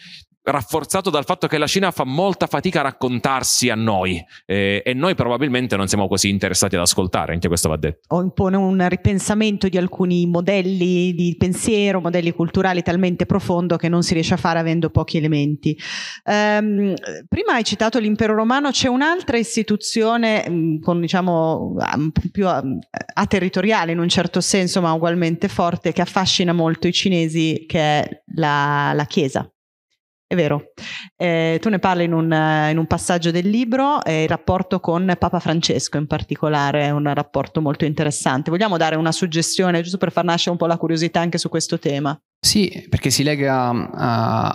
rafforzato dal fatto che la Cina fa molta fatica a raccontarsi a noi eh, e noi probabilmente non siamo così interessati ad ascoltare, anche questo va detto. O impone un ripensamento di alcuni modelli di pensiero, modelli culturali talmente profondo che non si riesce a fare avendo pochi elementi. Ehm, prima hai citato l'impero romano, c'è un'altra istituzione mm, con, diciamo, più aterritoriale in un certo senso, ma ugualmente forte, che affascina molto i cinesi, che è la, la Chiesa. È vero. Eh, tu ne parli in un, eh, in un passaggio del libro, eh, il rapporto con Papa Francesco in particolare è un rapporto molto interessante. Vogliamo dare una suggestione, giusto per far nascere un po' la curiosità anche su questo tema? Sì, perché si lega uh,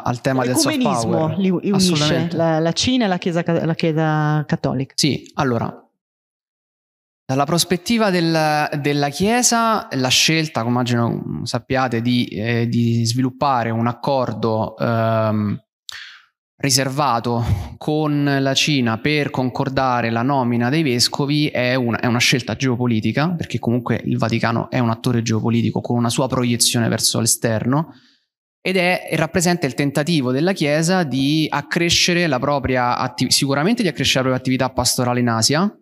al tema del soft power. L'ecumenismo li, unisce la, la Cina e la Chiesa, la Chiesa Cattolica. Sì, allora, dalla prospettiva del, della Chiesa, la scelta, come immagino sappiate, di, eh, di sviluppare un accordo ehm, riservato con la Cina per concordare la nomina dei vescovi è una, è una, scelta geopolitica, perché comunque il Vaticano è un attore geopolitico con una sua proiezione verso l'esterno, ed è, rappresenta il tentativo della Chiesa di accrescere la propria attività, sicuramente di accrescere la propria attività pastorale in Asia,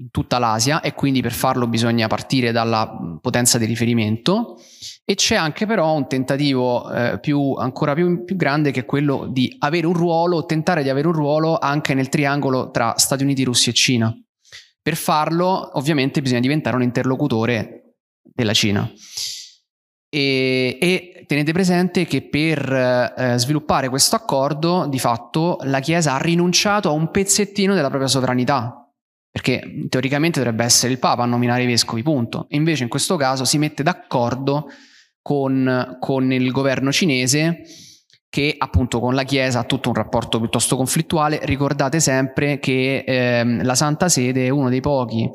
in tutta l'Asia e quindi per farlo bisogna partire dalla potenza di riferimento e c'è anche però un tentativo eh, più, ancora più, più, grande che è quello di avere un ruolo, tentare di avere un ruolo anche nel triangolo tra Stati Uniti, Russia e Cina. Per farlo ovviamente bisogna diventare un interlocutore della Cina. E, e tenete presente che per eh, eh sviluppare questo accordo di fatto la Chiesa ha rinunciato a un pezzettino della propria sovranità, perché teoricamente dovrebbe essere il Papa a nominare i vescovi, punto. invece in questo caso si mette d'accordo con, con il governo cinese che appunto con la Chiesa ha tutto un rapporto piuttosto conflittuale. Ricordate sempre che ehm, la Santa Sede è uno dei pochi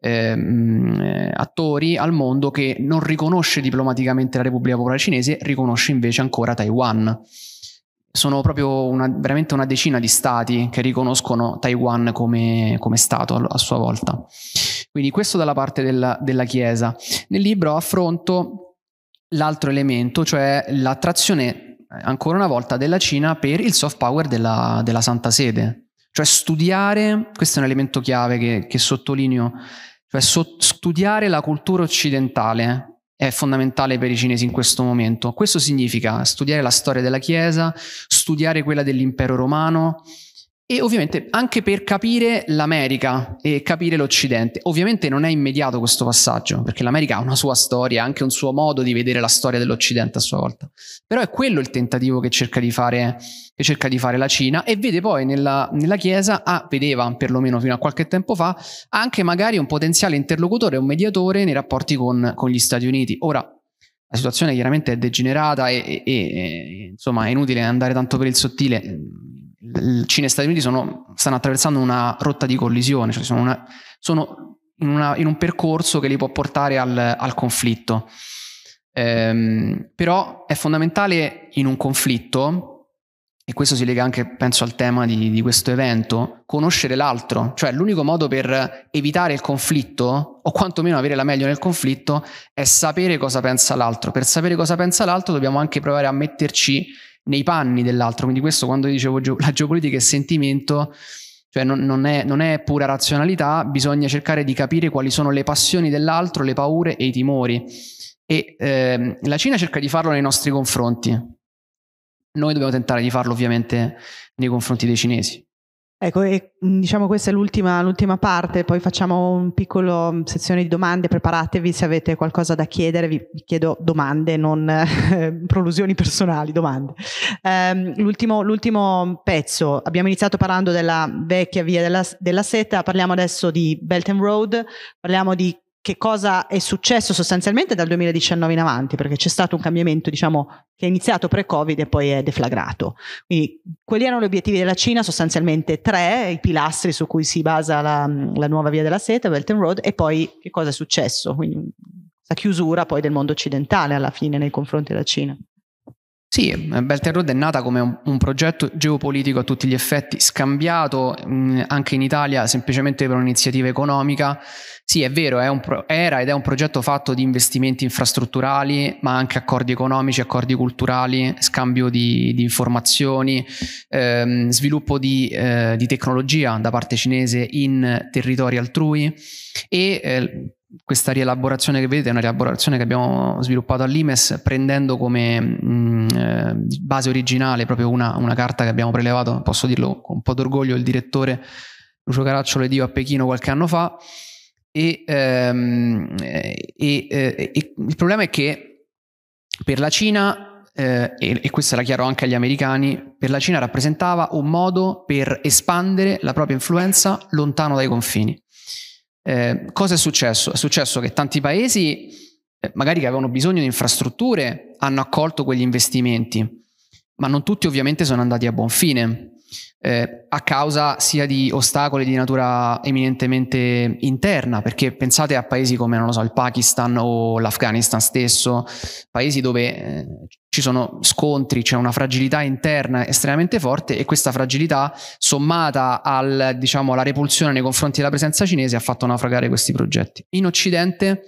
ehm, eh, attori al mondo che non riconosce diplomaticamente la Repubblica Popolare Cinese, riconosce invece ancora Taiwan sono proprio una, veramente una decina di stati che riconoscono Taiwan come, come Stato a sua volta. Quindi questo dalla parte della, della Chiesa. Nel libro affronto l'altro elemento, cioè l'attrazione eh, ancora una volta della Cina per il soft power della, della Santa Sede. Cioè studiare, questo è un elemento chiave che, che sottolineo, cioè so, studiare la cultura occidentale è fondamentale per i cinesi in questo momento. Questo significa studiare la storia della Chiesa, studiare quella dell'impero romano, e ovviamente anche per capire l'America e capire l'Occidente. Ovviamente non è immediato questo passaggio, perché l'America ha una sua storia, anche un suo modo di vedere la storia dell'Occidente a sua volta. Però è quello il tentativo che cerca di fare, cerca di fare la Cina e vede poi nella, nella Chiesa, ah, vedeva perlomeno fino a qualche tempo fa, anche magari un potenziale interlocutore, un mediatore nei rapporti con, con gli Stati Uniti. Ora, la situazione chiaramente è degenerata e, e, e insomma è inutile andare tanto per il sottile Cina e Stati Uniti sono, stanno attraversando una rotta di collisione, cioè sono, una, sono in, una, in, un percorso che li può portare al, al conflitto. Ehm, però è fondamentale in un conflitto e questo si lega anche, penso, al tema di, di, questo evento, conoscere l'altro. Cioè l'unico modo per evitare il conflitto, o quantomeno avere la meglio nel conflitto, è sapere cosa pensa l'altro. Per sapere cosa pensa l'altro dobbiamo anche provare a metterci nei panni dell'altro. Quindi questo quando dicevo geo- la geopolitica è sentimento, cioè non, non, è, non, è, pura razionalità, bisogna cercare di capire quali sono le passioni dell'altro, le paure e i timori. E ehm, la Cina cerca di farlo nei nostri confronti. Noi dobbiamo tentare di farlo ovviamente nei confronti dei cinesi. Ecco, e, mm, diciamo questa è l'ultima, l'ultima, parte, poi facciamo un piccolo mm, sezione di domande, preparatevi se avete qualcosa da chiedere, vi, chiedo domande, non eh, prolusioni personali, domande. Um, l'ultimo, l'ultimo, pezzo, abbiamo iniziato parlando della vecchia via della, della seta, parliamo adesso di Belt and Road, parliamo di che cosa è successo sostanzialmente dal 2019 in avanti, perché c'è stato un cambiamento, diciamo, che è iniziato pre-Covid e poi è deflagrato. Quindi quelli erano gli obiettivi della Cina, sostanzialmente tre, i pilastri su cui si basa la, la nuova via della seta, Belt and Road, e poi che cosa è successo? Quindi la chiusura poi del mondo occidentale alla fine nei confronti della Cina. Sì, eh, Belt and Road è nata come un, un progetto geopolitico a tutti gli effetti, scambiato mh, mm, anche in Italia semplicemente per un'iniziativa economica. Sì, è vero, è pro- era ed è un progetto fatto di investimenti infrastrutturali, ma anche accordi economici, accordi culturali, scambio di, di informazioni, ehm, sviluppo di, eh, di, tecnologia da parte cinese in territori altrui e eh, questa rielaborazione che vedete è una rielaborazione che abbiamo sviluppato all'IMES prendendo come mh, eh, base originale proprio una, una, carta che abbiamo prelevato, posso dirlo con un po' d'orgoglio, il direttore Lucio Caracciolo ed io a Pechino qualche anno fa e, ehm, eh, e, e, eh, e il problema è che per la Cina, eh, e questo era chiaro anche agli americani, per la Cina rappresentava un modo per espandere la propria influenza lontano dai confini. Eh, cosa è successo? È successo che tanti paesi, eh, magari che avevano bisogno di infrastrutture, hanno accolto quegli investimenti, ma non tutti ovviamente sono andati a buon fine eh, a causa sia di ostacoli di natura eminentemente interna, perché pensate a paesi come so, il Pakistan o l'Afghanistan stesso, paesi dove eh, ci sono scontri, c'è una fragilità interna estremamente forte e questa fragilità sommata al, diciamo, alla repulsione nei confronti della presenza cinese ha fatto naufragare questi progetti. In Occidente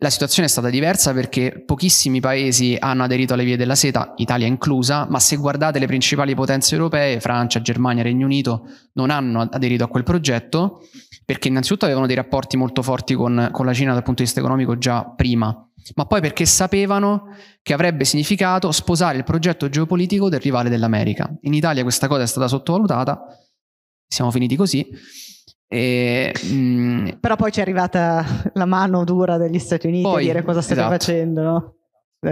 la situazione è stata diversa perché pochissimi paesi hanno aderito alle vie della seta, Italia inclusa, ma se guardate le principali potenze europee, Francia, Germania, Regno Unito, non hanno aderito a quel progetto perché innanzitutto avevano dei rapporti molto forti con, con la Cina dal punto di vista economico già prima, ma poi perché sapevano che avrebbe significato sposare il progetto geopolitico del rivale dell'America. In Italia questa cosa è stata sottovalutata, siamo finiti così e, mh, mm, Però poi ci è arrivata la mano dura degli Stati Uniti poi, a dire cosa state esatto. facendo. No?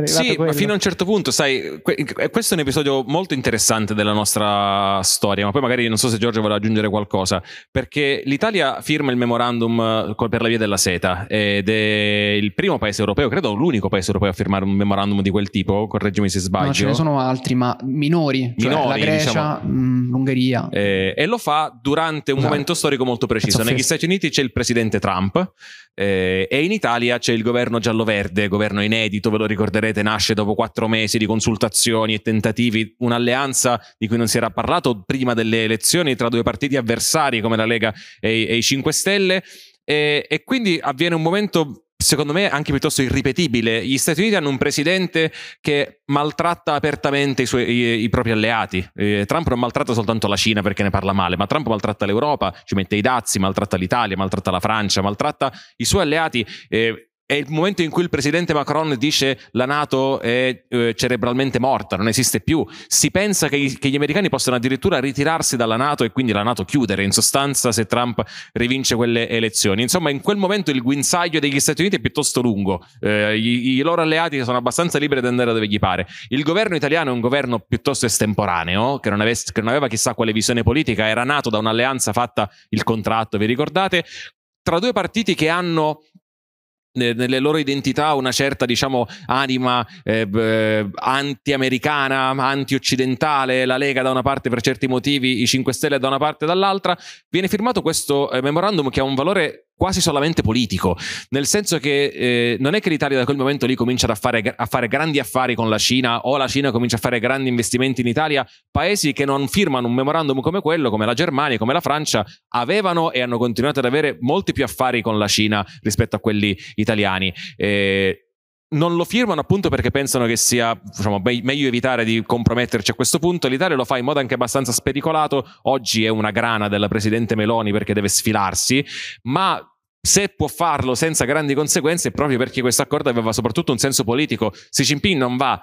Sì, quello. fino a un certo punto, sai, questo è un episodio molto interessante della nostra storia, ma poi magari non so se Giorgio vuole aggiungere qualcosa, perché l'Italia firma il memorandum eh, per la via della seta ed è il primo paese europeo, credo l'unico paese europeo a firmare un memorandum di quel tipo, correggimi se sbaglio. No, ce ne sono altri, ma minori, cioè minori la Grecia, diciamo, mm, l'Ungheria. Eh, e lo fa durante un no. Esatto. momento storico molto preciso. Esatto, Negli Stati Uniti c'è il presidente Trump eh, e in Italia c'è il governo giallo-verde, governo inedito, ve lo ricordate? ricorderete, nasce dopo quattro mesi di consultazioni e tentativi, un'alleanza di cui non si era parlato prima delle elezioni tra due partiti avversari come la Lega e, e i 5 Stelle. E, e quindi avviene un momento secondo me anche piuttosto irripetibile. Gli Stati Uniti hanno un presidente che maltratta apertamente i, suoi, i, i propri alleati. Eh, Trump non maltratta soltanto la Cina perché ne parla male, ma Trump maltratta l'Europa, ci mette i dazi, maltratta l'Italia, maltratta la Francia, maltratta i suoi alleati. Eh, è il momento in cui il presidente Macron dice la Nato è eh, cerebralmente morta, non esiste più. Si pensa che, che, gli americani possano addirittura ritirarsi dalla Nato e quindi la Nato chiudere, in sostanza, se Trump rivince quelle elezioni. Insomma, in quel momento il guinzaglio degli Stati Uniti è piuttosto lungo. Eh, gli, I loro alleati sono abbastanza liberi di andare dove gli pare. Il governo italiano è un governo piuttosto estemporaneo, che non, ave, che non aveva chissà quale visione politica, era nato da un'alleanza fatta il contratto, vi ricordate? Tra due partiti che hanno nelle loro identità una certa, diciamo, anima eh, anti-americana, anti-occidentale, la Lega da una parte per certi motivi, i 5 Stelle da una parte e dall'altra, viene firmato questo eh, memorandum che ha un valore quasi solamente politico, nel senso che eh, non è che l'Italia da quel momento lì comincia a fare, a fare, grandi affari con la Cina o la Cina comincia a fare grandi investimenti in Italia, paesi che non firmano un memorandum come quello, come la Germania, come la Francia, avevano e hanno continuato ad avere molti più affari con la Cina rispetto a quelli italiani. Eh, non lo firmano appunto perché pensano che sia diciamo, be- meglio evitare di comprometterci a questo punto. L'Italia lo fa in modo anche abbastanza spericolato. Oggi è una grana della presidente Meloni perché deve sfilarsi, ma se può farlo senza grandi conseguenze è proprio perché questo accordo aveva soprattutto un senso politico. Xi Jinping non va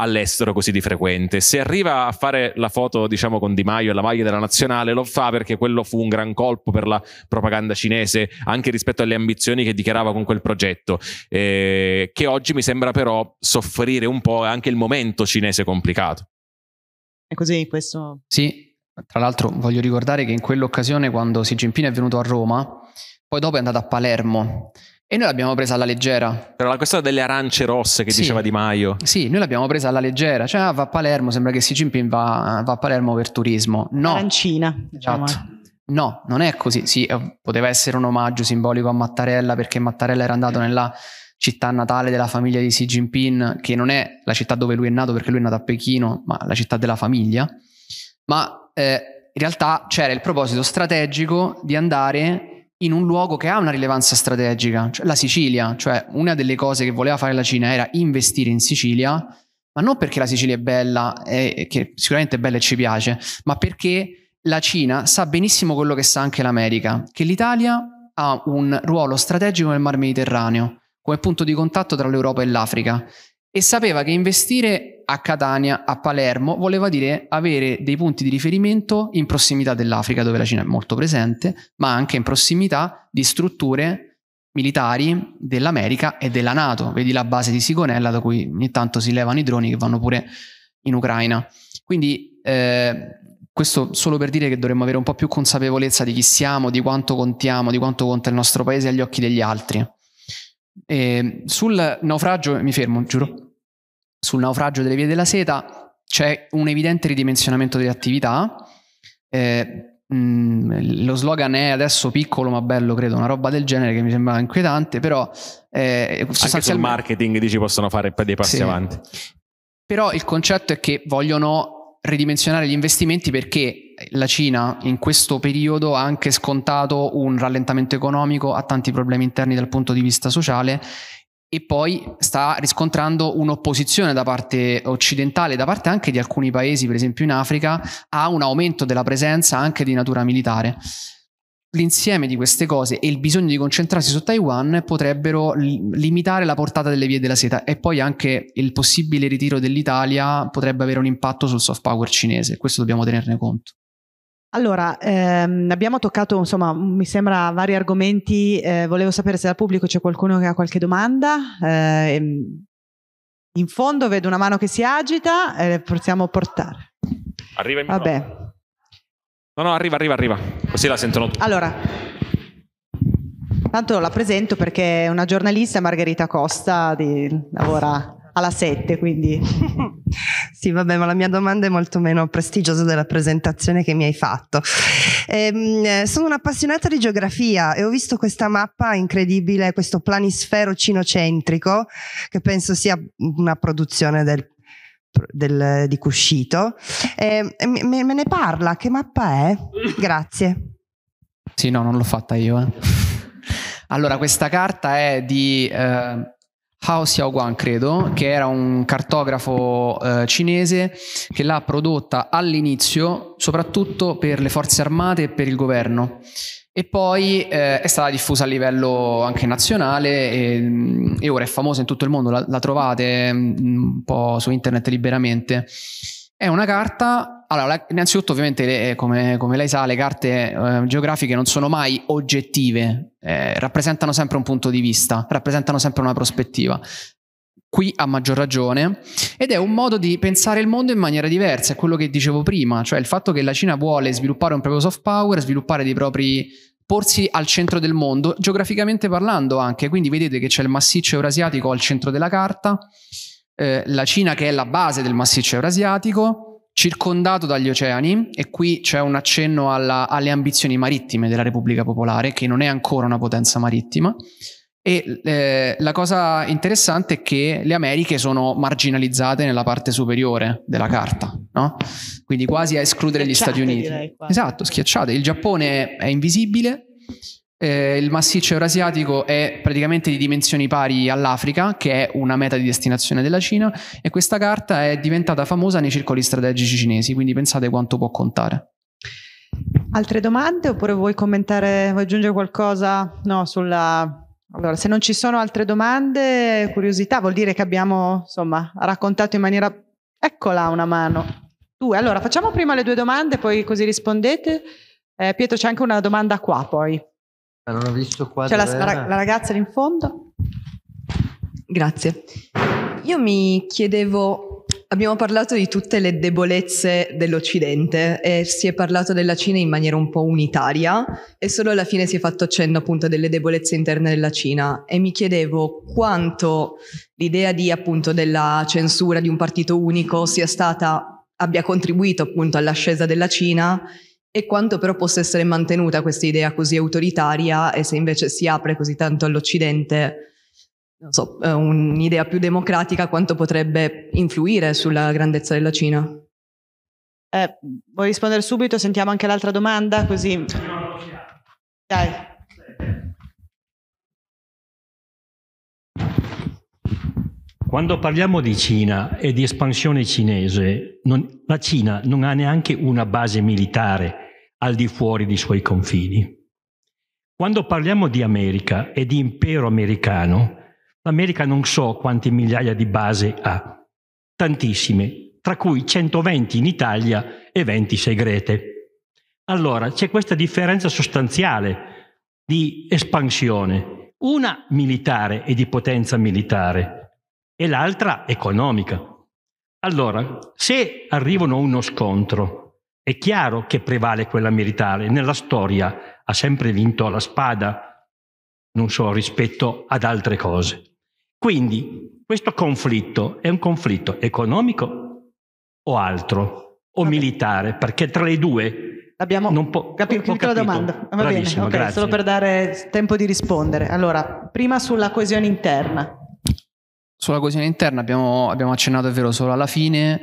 all'estero così di frequente. Se arriva a fare la foto, diciamo, con Di Maio e la maglia della nazionale, lo fa perché quello fu un gran colpo per la propaganda cinese, anche rispetto alle ambizioni che dichiarava con quel progetto, eh, che oggi mi sembra però soffrire un po' anche il momento cinese complicato. È così questo? Sì. Tra l'altro voglio ricordare che in quell'occasione quando Xi Jinping è venuto a Roma, poi dopo è andato a Palermo e noi l'abbiamo presa alla leggera. Però la questione delle arance rosse che sì. diceva Di Maio. Sì, noi l'abbiamo presa alla leggera. Cioè, ah, va a Palermo, sembra che Xi Jinping va, va a Palermo per turismo. No. Arancina, esatto. diciamo. Esatto. No, non è così. Sì, eh, poteva essere un omaggio simbolico a Mattarella perché Mattarella era andato nella città natale della famiglia di Xi Jinping, che non è la città dove lui è nato perché lui è nato a Pechino, ma la città della famiglia. Ma eh, in realtà c'era il proposito strategico di andare in un luogo che ha una rilevanza strategica, cioè la Sicilia, cioè una delle cose che voleva fare la Cina era investire in Sicilia, ma non perché la Sicilia è bella, e, che sicuramente è bella e ci piace, ma perché la Cina sa benissimo quello che sa anche l'America, che l'Italia ha un ruolo strategico nel Mar Mediterraneo, come punto di contatto tra l'Europa e l'Africa, e sapeva che investire a Catania, a Palermo, voleva dire avere dei punti di riferimento in prossimità dell'Africa, dove la Cina è molto presente, ma anche in prossimità di strutture militari dell'America e della Nato. Vedi la base di Sigonella, da cui ogni tanto si levano i droni che vanno pure in Ucraina. Quindi eh, questo solo per dire che dovremmo avere un po' più consapevolezza di chi siamo, di quanto contiamo, di quanto conta il nostro paese agli occhi degli altri. E eh, sul naufragio, mi fermo, giuro sul naufragio delle vie della seta c'è un evidente ridimensionamento delle attività. Eh, mh, mm, lo slogan è adesso piccolo ma bello, credo, una roba del genere che mi sembra inquietante, però eh, sostanzialmente... sul marketing dici possono fare dei passi sì. avanti. Però il concetto è che vogliono ridimensionare gli investimenti perché la Cina in questo periodo ha anche scontato un rallentamento economico, ha tanti problemi interni dal punto di vista sociale e poi sta riscontrando un'opposizione da parte occidentale, da parte anche di alcuni paesi, per esempio in Africa, a un aumento della presenza anche di natura militare. L'insieme di queste cose e il bisogno di concentrarsi su Taiwan potrebbero limitare la portata delle vie della seta e poi anche il possibile ritiro dell'Italia potrebbe avere un impatto sul soft power cinese, questo dobbiamo tenerne conto. Allora, ehm, abbiamo toccato, insomma, mi sembra vari argomenti. Eh, volevo sapere se dal pubblico c'è qualcuno che ha qualche domanda. Eh, ehm, in fondo vedo una mano che si agita e eh, possiamo portare. Arriva in mano. Vabbè. No, no, arriva, arriva, arriva. Così la sentono tutti. Allora, tanto la presento perché è una giornalista, Margherita Costa, di, lavora alla 7, quindi sì, vabbè, ma la mia domanda è molto meno prestigiosa della presentazione che mi hai fatto. Ehm, sono un'appassionata di geografia e ho visto questa mappa incredibile, questo planisfero cinocentrico, che penso sia una produzione del, del, di Cuscito. Ehm, me, me, ne parla, che mappa è? Grazie. Sì, no, non l'ho fatta io. Eh. Allora, questa carta è di... Eh Hao Xiaoguan, credo, che era un cartografo eh, cinese che l'ha prodotta all'inizio soprattutto per le forze armate e per il governo e poi eh, è stata diffusa a livello anche nazionale e, mm, e, ora è famosa in tutto il mondo, la, la trovate mm, un po' su internet liberamente. È una carta allora, innanzitutto ovviamente le, eh, come, come, lei sa le carte eh, geografiche non sono mai oggettive, eh, rappresentano sempre un punto di vista, rappresentano sempre una prospettiva qui a maggior ragione ed è un modo di pensare il mondo in maniera diversa, è quello che dicevo prima, cioè il fatto che la Cina vuole sviluppare un proprio soft power, sviluppare dei propri porsi al centro del mondo, geograficamente parlando anche, quindi vedete che c'è il massiccio eurasiatico al centro della carta, eh, la Cina che è la base del massiccio eurasiatico, circondato dagli oceani e qui c'è un accenno alla, alle ambizioni marittime della Repubblica Popolare, che non è ancora una potenza marittima. E eh, la cosa interessante è che le Americhe sono marginalizzate nella parte superiore della carta, no? quindi quasi a escludere gli Stati Uniti. esatto, schiacciate. Il Giappone è invisibile, eh, il massiccio eurasiatico è praticamente di dimensioni pari all'Africa, che è una meta di destinazione della Cina, e questa carta è diventata famosa nei circoli strategici cinesi, quindi pensate quanto può contare. Altre domande oppure vuoi commentare, vuoi aggiungere qualcosa no, sulla... Allora, se non ci sono altre domande, curiosità, vuol dire che abbiamo insomma raccontato in maniera... Eccola una mano. Due, allora facciamo prima le due domande, poi così rispondete. Eh, Pietro c'è anche una domanda qua poi. Ah, non ho visto qua. C'è la, la, ragazza lì in fondo. Grazie. Io mi chiedevo, abbiamo parlato di tutte le debolezze dell'Occidente e si è parlato della Cina in maniera un po' unitaria e solo alla fine si è fatto accenno appunto delle debolezze interne della Cina e mi chiedevo quanto l'idea di appunto della censura di un partito unico sia stata abbia contribuito appunto all'ascesa della Cina e quanto però possa essere mantenuta questa idea così autoritaria e se invece si apre così tanto all'Occidente, non so, eh, un'idea più democratica, quanto potrebbe influire sulla grandezza della Cina? Eh, vuoi rispondere subito? Sentiamo anche l'altra domanda, così. Dai. Quando parliamo di Cina e di espansione cinese, non, la Cina non ha neanche una base militare al di fuori dei suoi confini. Quando parliamo di America e di impero americano, l'America non so quante migliaia di base ha, tantissime, tra cui 120 in Italia e 20 segrete. Allora c'è questa differenza sostanziale di espansione, una militare e di potenza militare e l'altra economica. Allora, se arrivano a uno scontro, è chiaro che prevale quella militare. Nella storia ha sempre vinto la spada, non so, rispetto ad altre cose. Quindi questo conflitto è un conflitto economico o altro, o Vabbè. militare, perché tra le due... Abbiamo non po- capi- capito la domanda. Va bene, okay, solo per dare tempo di rispondere. Allora, prima sulla coesione interna sulla coesione interna abbiamo, abbiamo accennato, è vero, solo alla fine.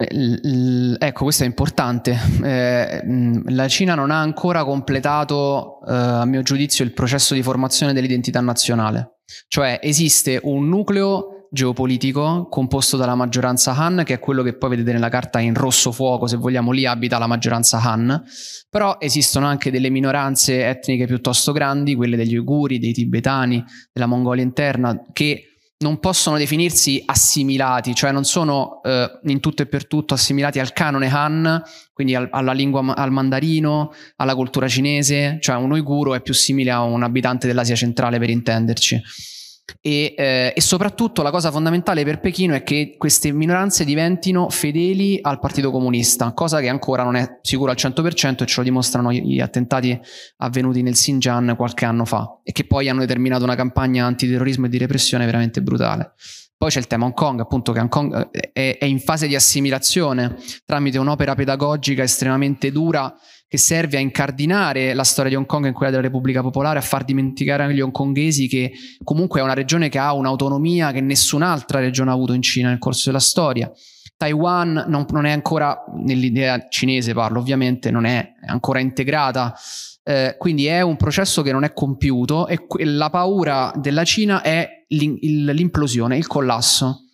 Eh, ecco, questo è importante. Eh, la Cina non ha ancora completato, eh, a mio giudizio, il processo di formazione dell'identità nazionale. Cioè esiste un nucleo geopolitico composto dalla maggioranza Han, che è quello che poi vedete nella carta in rosso fuoco, se vogliamo, lì abita la maggioranza Han, però esistono anche delle minoranze etniche piuttosto grandi, quelle degli uiguri, dei tibetani, della Mongolia interna, che non possono definirsi assimilati, cioè non sono eh, in tutto e per tutto assimilati al canone Han, quindi al, alla lingua, al mandarino, alla cultura cinese, cioè un uiguro è più simile a un abitante dell'Asia centrale per intenderci. E, eh, e, soprattutto la cosa fondamentale per Pechino è che queste minoranze diventino fedeli al Partito Comunista, cosa che ancora non è sicura al 100% e ce lo dimostrano gli attentati avvenuti nel Xinjiang qualche anno fa e che poi hanno determinato una campagna antiterrorismo e di repressione veramente brutale. Poi c'è il tema Hong Kong, appunto che Hong Kong eh, è, è in fase di assimilazione tramite un'opera pedagogica estremamente dura che serve a incardinare la storia di Hong Kong in quella della Repubblica Popolare, a far dimenticare agli hongkongesi che comunque è una regione che ha un'autonomia che nessun'altra regione ha avuto in Cina nel corso della storia. Taiwan non, non è ancora, nell'idea cinese parlo ovviamente, non è ancora integrata, eh, quindi è un processo che non è compiuto e la paura della Cina è l'implosione, il collasso.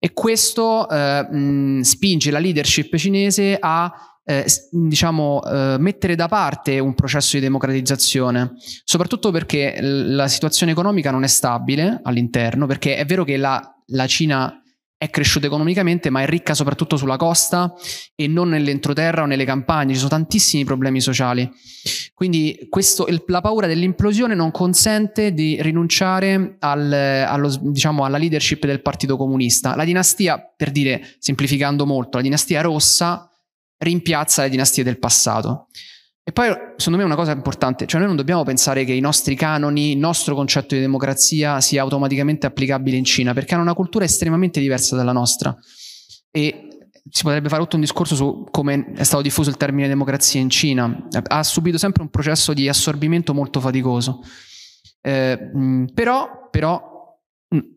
E questo eh, mh, spinge la leadership cinese a eh, diciamo, eh, mettere da parte un processo di democratizzazione, soprattutto perché la situazione economica non è stabile all'interno, perché è vero che la, la Cina è cresciuta economicamente, ma è ricca soprattutto sulla costa e non nell'entroterra o nelle campagne, ci sono tantissimi problemi sociali. Quindi questo, il, la paura dell'implosione non consente di rinunciare al, allo, diciamo, alla leadership del Partito Comunista. La dinastia, per dire, semplificando molto, la dinastia rossa rimpiazza le dinastie del passato. E poi, secondo me, è una cosa importante, cioè noi non dobbiamo pensare che i nostri canoni, il nostro concetto di democrazia sia automaticamente applicabile in Cina, perché hanno una cultura estremamente diversa dalla nostra. E si potrebbe fare tutto un discorso su come è stato diffuso il termine democrazia in Cina. Ha subito sempre un processo di assorbimento molto faticoso. Eh, però, però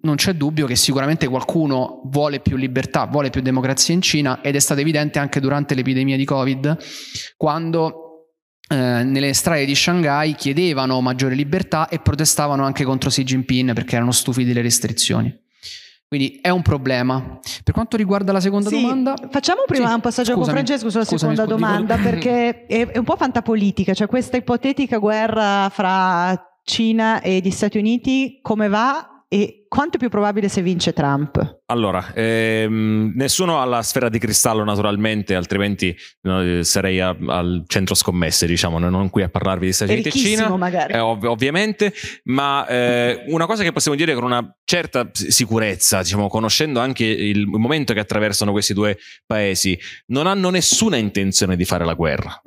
non c'è dubbio che sicuramente qualcuno vuole più libertà, vuole più democrazia in Cina ed è stato evidente anche durante l'epidemia di Covid, quando eh, nelle strade di Shanghai chiedevano maggiore libertà e protestavano anche contro Xi Jinping perché erano stufi delle restrizioni. Quindi è un problema. Per quanto riguarda la seconda sì, domanda, facciamo prima sì, un passaggio scusami, con Francesco sulla scusami, seconda scusami, domanda, dico... perché è, è un po' fantapolitica, cioè questa ipotetica guerra fra Cina e gli Stati Uniti come va e quanto è più probabile se vince Trump? Allora, ehm, nessuno ha la sfera di cristallo naturalmente, altrimenti no, eh, sarei a, al centro scommesse, diciamo, non qui a parlarvi di Stati Uniti e Cina, magari. Eh, ov- ovviamente, ma eh, una cosa che possiamo dire con una certa sicurezza, diciamo, conoscendo anche il momento che attraversano questi due paesi, non hanno nessuna intenzione di fare la guerra,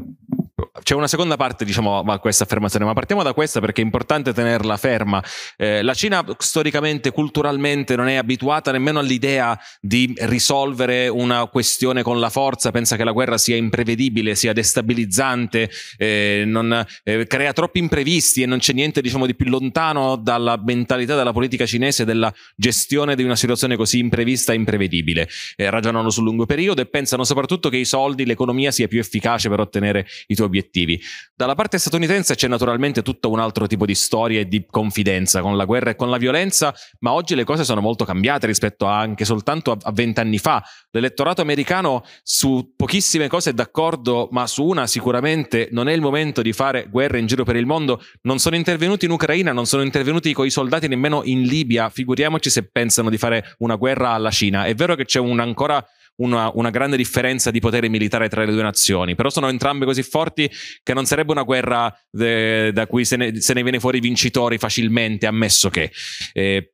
c'è una seconda parte, diciamo, a questa affermazione, ma partiamo da questa perché è importante tenerla ferma. Eh, la Cina storicamente, culturalmente, non è abituata nemmeno all'idea di risolvere una questione con la forza, pensa che la guerra sia imprevedibile, sia destabilizzante, eh, non, eh, crea troppi imprevisti e non c'è niente, diciamo, di più lontano dalla mentalità della politica cinese della gestione di una situazione così imprevista e imprevedibile. Eh, ragionano sul lungo periodo e pensano soprattutto che i soldi, l'economia sia più efficace per ottenere i tuoi obiettivi obiettivi. Dalla parte statunitense c'è naturalmente tutto un altro tipo di storia e di confidenza con la guerra e con la violenza, ma oggi le cose sono molto cambiate rispetto a anche soltanto a vent'anni fa. L'elettorato americano su pochissime cose è d'accordo, ma su una sicuramente non è il momento di fare guerra in giro per il mondo. Non sono intervenuti in Ucraina, non sono intervenuti con i soldati nemmeno in Libia, figuriamoci se pensano di fare una guerra alla Cina. È vero che c'è un ancora una, una, grande differenza di potere militare tra le due nazioni, però sono entrambe così forti che non sarebbe una guerra de, eh, da cui se ne, se ne, viene fuori vincitori facilmente, ammesso che. Eh,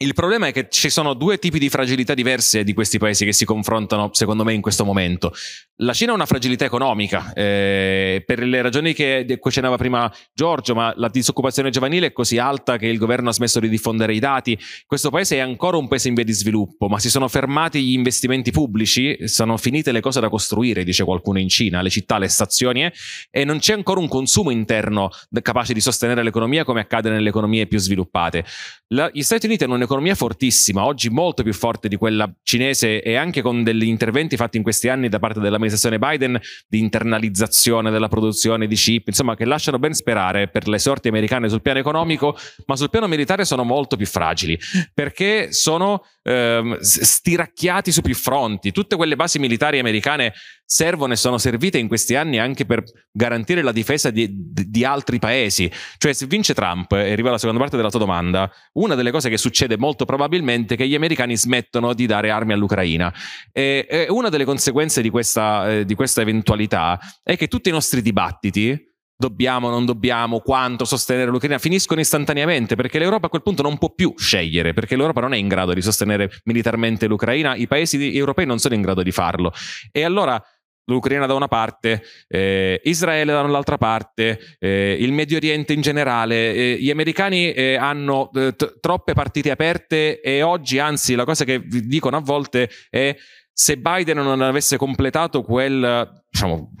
il problema è che ci sono due tipi di fragilità diverse di questi paesi che si confrontano, secondo me, in questo momento. La Cina ha una fragilità economica, eh, per le ragioni che accennava prima Giorgio, ma la disoccupazione giovanile è così alta che il governo ha smesso di diffondere i dati. Questo paese è ancora un paese in via di sviluppo, ma si sono fermati gli investimenti pubblici, sono finite le cose da costruire, dice qualcuno in Cina, le città, le stazioni, eh, e non c'è ancora un consumo interno capace di sostenere l'economia come accade nelle economie più sviluppate. La, gli Stati Uniti hanno un'economia fortissima, oggi molto più forte di quella cinese e anche con degli interventi fatti in questi anni da parte dell'amministrazione Biden di internalizzazione della produzione di chip, insomma che lasciano ben sperare per le sorti americane sul piano economico, ma sul piano militare sono molto più fragili perché sono ehm, stiracchiati su più fronti. Tutte quelle basi militari americane servono e sono servite in questi anni anche per garantire la difesa di, di, altri paesi. Cioè, se vince Trump, e arriva alla seconda parte della tua domanda, una delle cose che succede molto probabilmente è che gli americani smettono di dare armi all'Ucraina. E, e una delle conseguenze di questa, eh, di questa eventualità è che tutti i nostri dibattiti dobbiamo, non dobbiamo, quanto sostenere l'Ucraina, finiscono istantaneamente perché l'Europa a quel punto non può più scegliere, perché l'Europa non è in grado di sostenere militarmente l'Ucraina, i paesi europei non sono in grado di farlo. E allora l'Ucraina da una parte, eh, Israele dall'altra parte, eh, il Medio Oriente in generale. Eh, gli americani eh, hanno eh, t- troppe partite aperte e oggi, anzi, la cosa che dicono a volte è se Biden non avesse completato quel diciamo,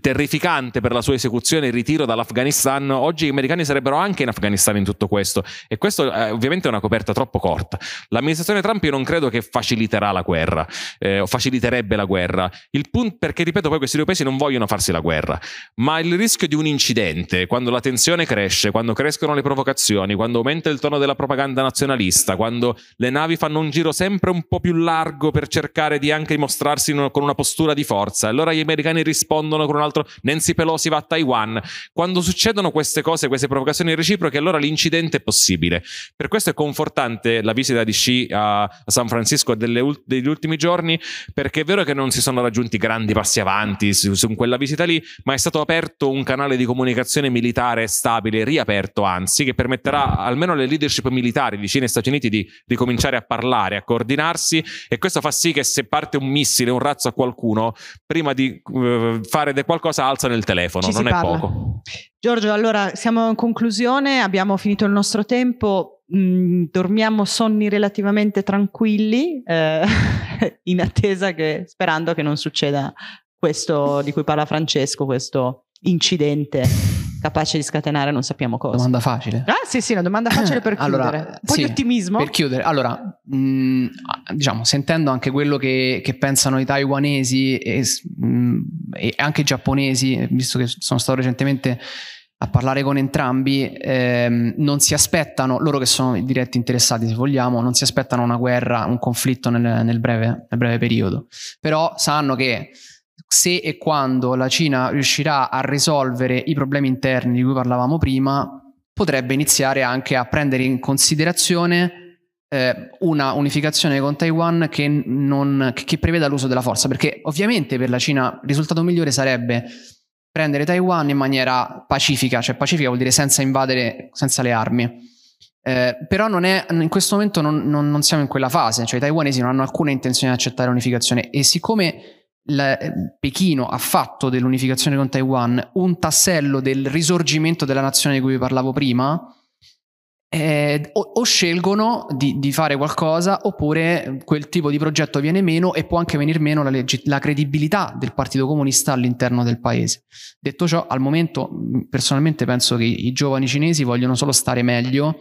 terrificante per la sua esecuzione il ritiro dall'Afghanistan, oggi gli americani sarebbero anche in Afghanistan in tutto questo e questo eh, ovviamente è una coperta troppo corta. L'amministrazione Trump io non credo che faciliterà la guerra eh, o faciliterebbe la guerra, Il punto, perché ripeto poi questi due paesi non vogliono farsi la guerra, ma il rischio di un incidente, quando la tensione cresce, quando crescono le provocazioni, quando aumenta il tono della propaganda nazionalista, quando le navi fanno un giro sempre un po' più largo per cercare di anche mostrarsi con una postura di forza, allora gli americani americani rispondono con un altro Nancy Pelosi va a Taiwan. Quando succedono queste cose, queste provocazioni reciproche, allora l'incidente è possibile. Per questo è confortante la visita di Xi a San Francisco delle, degli ultimi giorni, perché è vero che non si sono raggiunti grandi passi avanti su, su quella visita lì, ma è stato aperto un canale di comunicazione militare stabile, riaperto anzi, che permetterà almeno alle leadership militari di Cina e Stati Uniti di cominciare a parlare, a coordinarsi e questo fa sì che se parte un missile, un razzo a qualcuno, prima di eh, fare de- qualcosa alza nel telefono, Ci non è parla. poco. Giorgio, allora siamo in conclusione, abbiamo finito il nostro tempo, mh, mm, dormiamo sonni relativamente tranquilli, eh, in attesa che, sperando che non succeda questo di cui parla Francesco, questo incidente capace di scatenare non sappiamo cosa. Domanda facile. Ah sì sì, una domanda facile per chiudere. allora, Poi sì, ottimismo. Per chiudere, allora, mh, mm, ah, diciamo, sentendo anche quello che, che pensano i taiwanesi e, mh, mm, e anche i giapponesi, visto che sono stato recentemente a parlare con entrambi, ehm, non si aspettano, loro che sono i diretti interessati se vogliamo, non si aspettano una guerra, un conflitto nel, nel, breve, nel breve periodo, però sanno che se e quando la Cina riuscirà a risolvere i problemi interni di cui parlavamo prima, potrebbe iniziare anche a prendere in considerazione eh, una unificazione con Taiwan che, non, che, che preveda l'uso della forza, perché ovviamente per la Cina il risultato migliore sarebbe prendere Taiwan in maniera pacifica, cioè pacifica vuol dire senza invadere, senza le armi. Eh, però è, in questo momento non, non, non siamo in quella fase, cioè i taiwanesi non hanno alcuna intenzione di accettare l'unificazione e siccome la, eh, Pechino ha fatto dell'unificazione con Taiwan un tassello del risorgimento della nazione di cui vi parlavo prima, eh, o, o, scelgono di, di, fare qualcosa oppure quel tipo di progetto viene meno e può anche venire meno la, legge, la, credibilità del Partito Comunista all'interno del paese. Detto ciò, al momento personalmente penso che i giovani cinesi vogliono solo stare meglio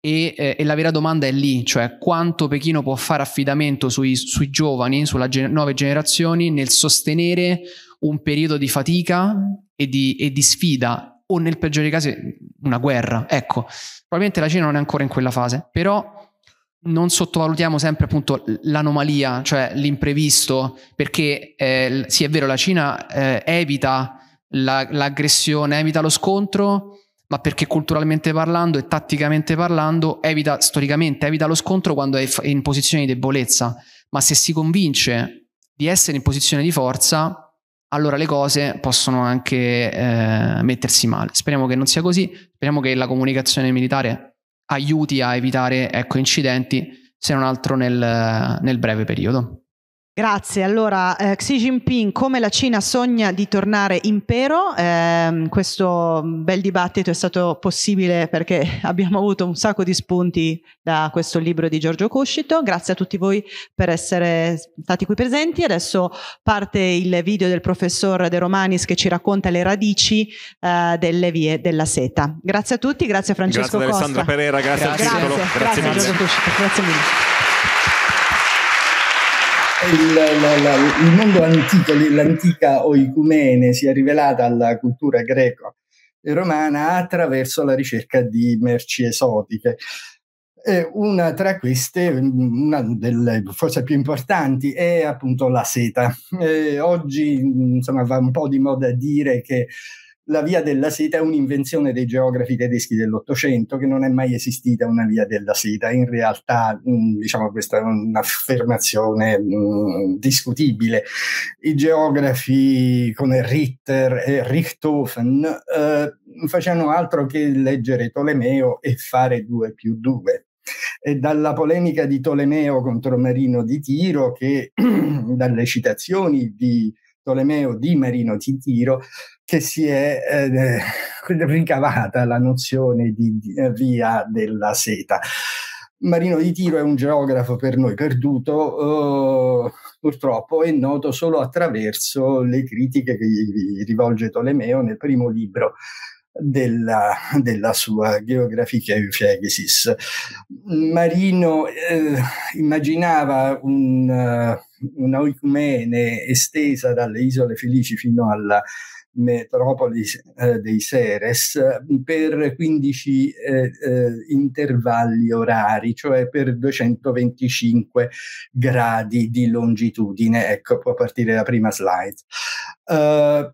e, eh, e, la vera domanda è lì, cioè quanto Pechino può fare affidamento sui, sui giovani, sulle gen- nuove generazioni, nel sostenere un periodo di fatica e di, e di, sfida o nel peggiore dei casi una guerra. Ecco, probabilmente la Cina non è ancora in quella fase, però non sottovalutiamo sempre appunto l'anomalia, cioè l'imprevisto, perché eh, sì è vero la Cina eh, evita la, l'aggressione, evita lo scontro, ma perché culturalmente parlando e tatticamente parlando evita, storicamente, evita lo scontro quando è in posizione di debolezza, ma se si convince di essere in posizione di forza, allora le cose possono anche eh, mettersi male. Speriamo che non sia così, speriamo che la comunicazione militare aiuti a evitare ecco, incidenti, se non altro nel, nel breve periodo. Grazie, allora eh, Xi Jinping come la Cina sogna di tornare impero, eh, questo bel dibattito è stato possibile perché abbiamo avuto un sacco di spunti da questo libro di Giorgio Cuscito. grazie a tutti voi per essere stati qui presenti, adesso parte il video del professor De Romanis che ci racconta le radici eh, delle vie della seta. Grazie a tutti, grazie a Francesco grazie Costa. Alessandra Pereira, grazie, grazie. a Alessandro Perera, grazie, grazie a Coscito. Grazie mille il, la, la, il mondo antico, l'antica oicumene si è rivelata alla cultura greco e romana attraverso la ricerca di merci esotiche. E una tra queste, una delle forse più importanti, è appunto la seta. E oggi insomma, va un po' di moda dire che la via della seta è un'invenzione dei geografi tedeschi dell'Ottocento che non è mai esistita una via della seta. In realtà, mm, diciamo, questa è un'affermazione mm, discutibile. I geografi come Ritter e Richthofen eh, facevano altro che leggere Tolomeo e fare due più due. e dalla polemica di Tolomeo contro Marino di Tiro che dalle citazioni di Bartolomeo di Marino Titiro che si è eh, eh ricavata la nozione di, di eh, via della seta. Marino di Tiro è un geografo per noi perduto, eh, purtroppo è noto solo attraverso le critiche che gli rivolge Tolomeo nel primo libro della, della sua Geografica Eufegesis. Marino eh, immaginava un eh, un'oicumene estesa dalle isole Felici fino alla metropoli eh, dei Seres per 15 eh, eh, intervalli orari, cioè per 225 gradi di longitudine. Ecco, può partire la prima slide. Uh,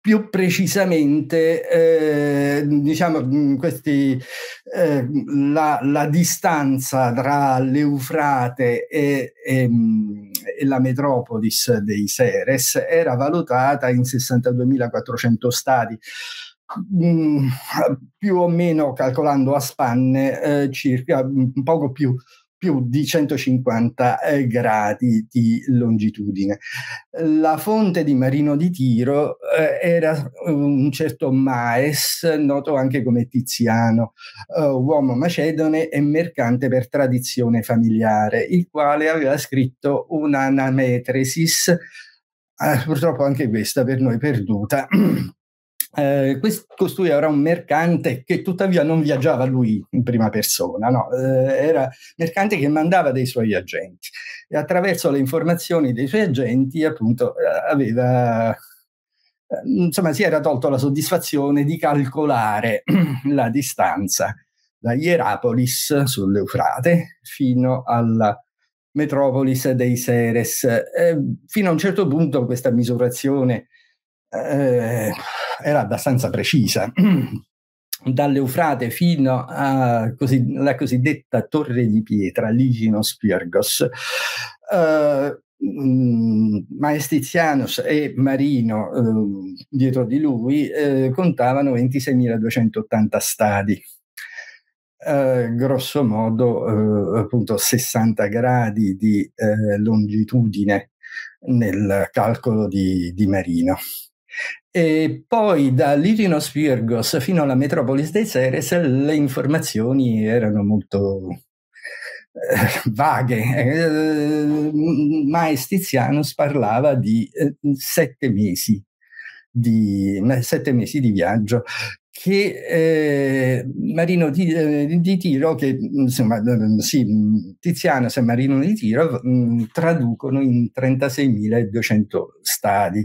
più precisamente eh, diciamo, questi, eh, la, la, distanza tra l'Eufrate e, e, e, la metropolis dei Seres era valutata in 62.400 stadi. Mm, più o meno calcolando a spanne eh, circa poco più più di 150 eh, gradi di longitudine. La fonte di Marino di Tiro eh, era un certo Maes, noto anche come Tiziano, eh, uomo macedone e mercante per tradizione familiare, il quale aveva scritto un'anametresis, purtroppo anche questa per noi perduta. eh, quest- costui era un mercante che tuttavia non viaggiava lui in prima persona, no? eh, era mercante che mandava dei suoi agenti e attraverso le informazioni dei suoi agenti appunto eh, aveva eh, insomma si era tolto la soddisfazione di calcolare la distanza da Hierapolis sull'Eufrate fino alla metropolis dei Seres. Eh, fino a un certo punto questa misurazione eh, era abbastanza precisa. Dall'Eufrate fino alla così, cosiddetta Torre di Pietra, Liginos Pyrgos, eh, mm, Maestizianus e Marino eh, dietro di lui eh, contavano 26.280 stadi, eh, grosso modo eh, appunto 60 gradi di eh, longitudine nel calcolo di, di Marino. E poi da Lirinos Virgos fino alla Metropolis dei Ceres le informazioni erano molto eh, vaghe. Eh, Maes Tizianus parlava di eh, sette, mesi di, sette mesi di viaggio che eh, Marino di, eh, di, Tiro, che insomma, eh, sì, Tiziano e Marino di Tiro mh, mm, traducono in 36.200 stadi.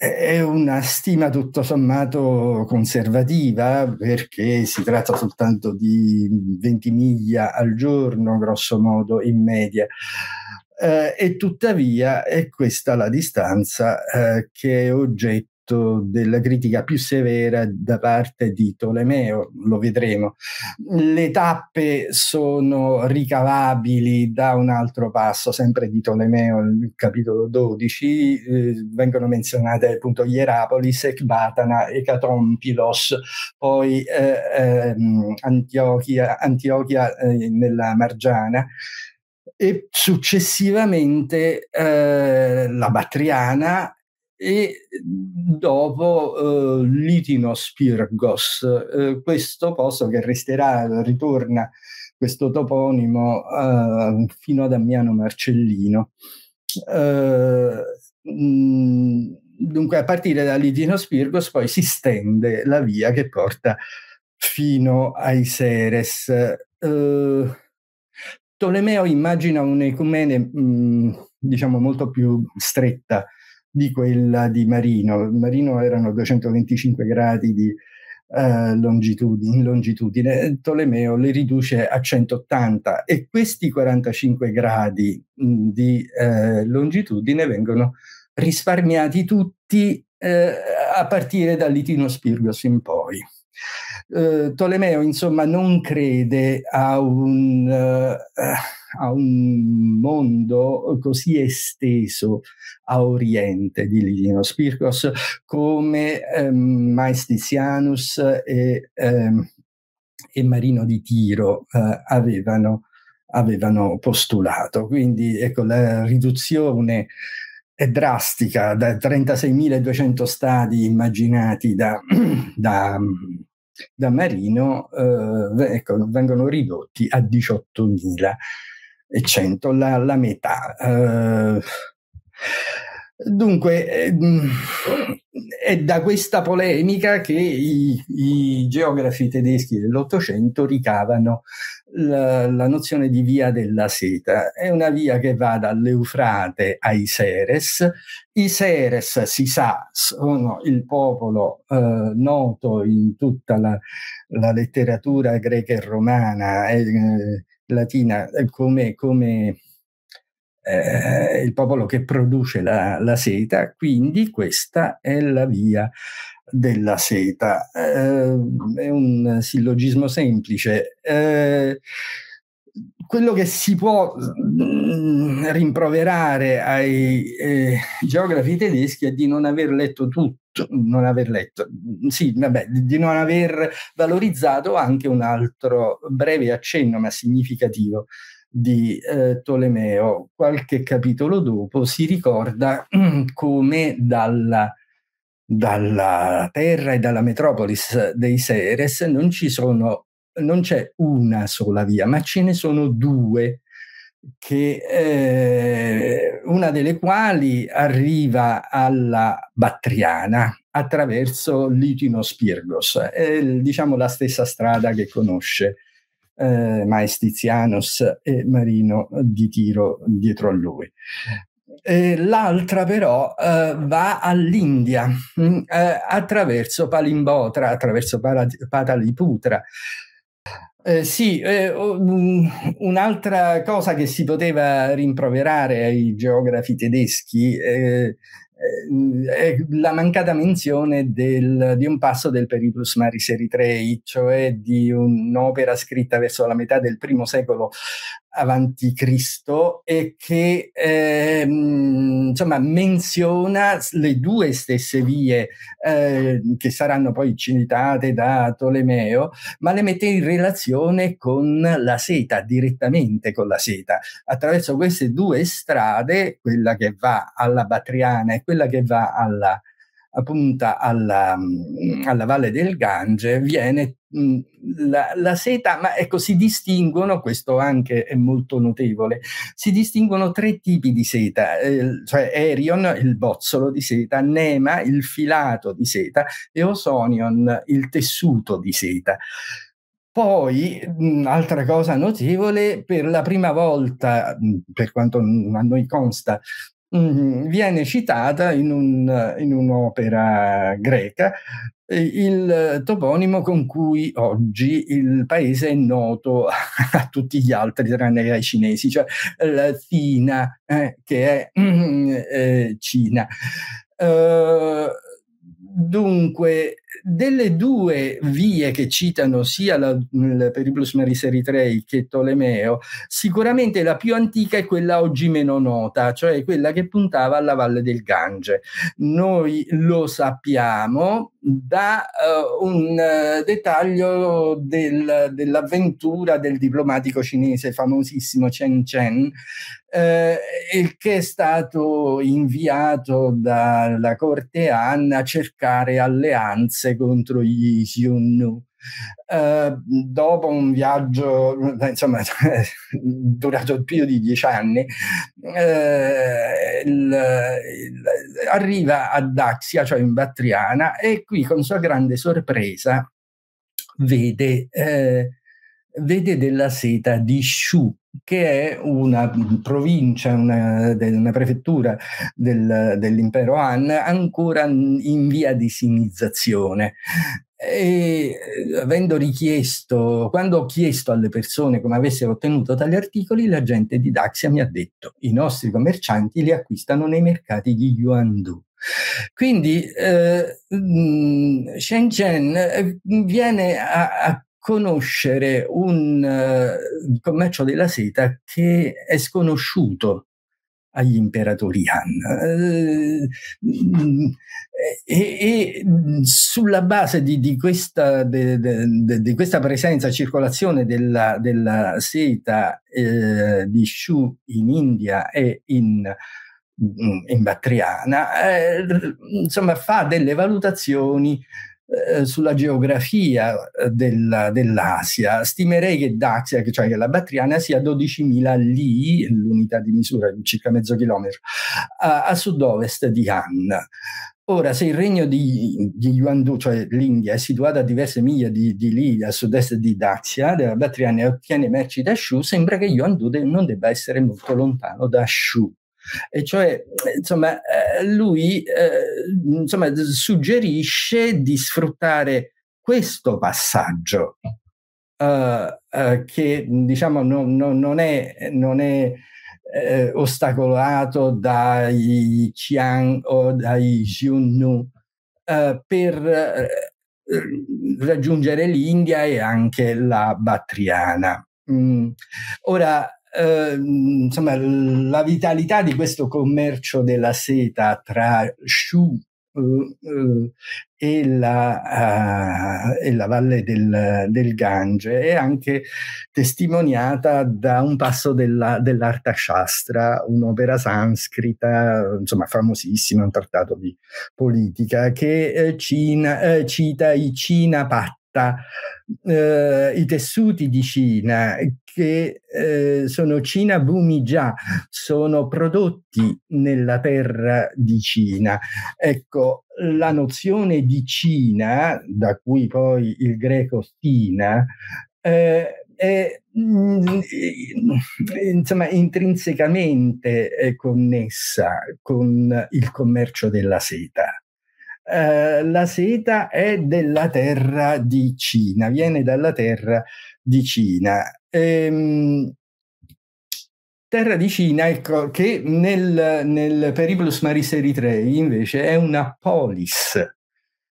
È una stima tutto sommato conservativa perché si tratta soltanto di 20 miglia al giorno, grosso modo, in media. Eh, e tuttavia è questa la distanza eh, che è oggetto oggetto della critica più severa da parte di Tolomeo, lo vedremo. Le tappe sono ricavabili da un altro passo, sempre di Tolomeo, nel capitolo 12, eh, vengono menzionate appunto Ierapolis, Ecbatana, Ecatompilos, poi eh, ehm, Antiochia, Antiochia eh, nella Margiana e successivamente eh, la Battriana e mhmm, dopo eh, uhm, Litinos Pyrgos, eh, uhm, questo posto che resterà, ritorna questo toponimo eh, fino a Damiano Marcellino. Mh, mhmm, dunque a partire da Litino Spirgos, poi si stende la via che porta fino ai Seres. Tolomeo immagina un'ecumene mh, mhmm, diciamo molto più stretta di quella di Marino. Marino erano 225 gradi di eh, longitudine, longitudine, Tolomeo le riduce a 180 e questi 45 gradi mh, di eh, longitudine vengono risparmiati tutti eh, a partire dall'itino Spirgos in poi. Eh, Tolomeo insomma non crede a un... Uh, a un mondo così esteso a oriente di Lilino Spircos come ehm, Tizianus e, ehm, e, Marino di Tiro eh, avevano, avevano postulato. Quindi ecco, la riduzione è drastica, da 36.200 stadi immaginati da, da, da Marino eh, ecco, vengono ridotti a 18.000 e 100 la, la metà. Eh, dunque, eh, è da questa polemica che i, i geografi tedeschi dell'Ottocento ricavano la, la, nozione di via della seta. È una via che va dall'Eufrate ai Seres. I Seres, si sa, sono il popolo eh, noto in tutta la, la letteratura greca e romana. Eh, latina eh, come, come eh, il popolo che produce la, la, seta, quindi questa è la via della seta. Eh, è un sillogismo semplice. Eh, quello che si può mm, rimproverare ai eh, geografi tedeschi è di non aver letto tutto letto, cioè, non aver letto, sì, vabbè, di non aver valorizzato anche un altro breve accenno, ma significativo, di eh, Tolomeo. Qualche capitolo dopo si ricorda come dalla, dalla terra e dalla metropolis dei Seres non ci sono non c'è una sola via, ma ce ne sono due che, eh, una delle quali arriva alla Battriana attraverso Litino Spirgos, è diciamo la stessa strada che conosce eh, Maestizianos e Marino di Tiro dietro a lui. Eh, l'altra però eh, va all'India mm, eh, attraverso Palimbotra, attraverso Pataliputra. Eh, sì, eh, mm, un'altra cosa che si poteva rimproverare ai geografi tedeschi eh, eh, è la mancata menzione del, di un passo del Periplus Maris Eritrei, cioè di un'opera scritta verso la metà del primo secolo avanti Cristo e che ehm, insomma menziona le due stesse vie eh, che saranno poi citate da Tolomeo, ma le mette in relazione con la seta, direttamente con la seta. Attraverso queste due strade, quella che va alla Batriana e quella che va alla punta alla, mm. alla valle del Gange viene mm, la, la, seta, ma ecco, si distinguono, questo anche è molto notevole, si distinguono tre tipi di seta, eh, cioè Erion, il bozzolo di seta, Nema, il filato di seta e Osonion, il tessuto di seta. Poi, mm, altra cosa notevole, per la prima volta, per quanto a noi consta, mh, mm, viene citata in, un, in un'opera greca eh, il toponimo con cui oggi il paese è noto a tutti gli altri tranne ai cinesi, cioè la Cina, eh, che è mm, eh, Cina. Uh, dunque, delle due vie che citano sia la, il Periplus Maris Eritrei che Tolomeo, sicuramente la più antica è quella oggi meno nota, cioè quella che puntava alla valle del Gange. Noi lo sappiamo da uh, un uh, dettaglio del, dell'avventura del diplomatico cinese famosissimo Chen Chen, eh, che è stato inviato dalla corte Anna a cercare alleanze mosse contro gli Xiongnu. Eh, dopo un viaggio eh, insomma, durato più di dieci anni eh, il, il, arriva a Daxia cioè in Battriana e qui con sua grande sorpresa vede, eh, vede della seta di Shu che è una provincia, una, una prefettura del, dell'impero Han, ancora in via di sinizzazione. E avendo richiesto, quando ho chiesto alle persone come avessero ottenuto tali articoli, la gente di Daxia mi ha detto: i nostri commercianti li acquistano nei mercati di Yuandu. Quindi eh, Shenzhen eh, viene a, a conoscere un uh, commercio della seta che è sconosciuto agli imperatori Han. Eh, e, e, mm, sulla base di, di, questa, de, de, di questa, presenza, circolazione della, della seta eh, di Shu in India e in, mm, in Battriana, eh, insomma, fa delle valutazioni eh, sulla geografia eh, del, dell'Asia, stimerei che Dazia, cioè che la Battriana sia 12.000 lì, l'unità di misura, circa mezzo chilometro, a, a sud-ovest di Han. Ora, se il regno di, di Yuandu, cioè l'India, è situato a diverse miglia di, di lì, a sud-est di Dazia, della Battriana, e ottiene merci da Shu, sembra che Yuandu de, non debba essere molto lontano da Shu e cioè insomma, eh, lui eh, insomma, suggerisce di sfruttare questo passaggio eh, eh, che diciamo non, non, non è, non è eh, ostacolato dai Chiang o dai Xiongnu eh, per raggiungere l'India e anche la Battriana. Mm. Ora, Ehm, insomma, la vitalità di questo commercio della seta tra Shu eh, eh, e, la, eh, e la, valle del, del, Gange è anche testimoniata da un passo della, dell'Artashastra, un'opera sanscrita, insomma famosissima, un trattato di politica, che eh, cina, eh, cita i Cina Patta eh, i tessuti di Cina, che eh, sono Cina Bumi già, sono prodotti nella terra di Cina. Ecco, la nozione di Cina, da cui poi il greco stina, eh, è mm, eh, insomma intrinsecamente connessa con il commercio della seta. Eh, la seta è della terra di Cina, viene dalla terra di Cina. Ehm, terra di Cina, ecco, che nel, nel Periplus Maris Eritrei invece è una polis,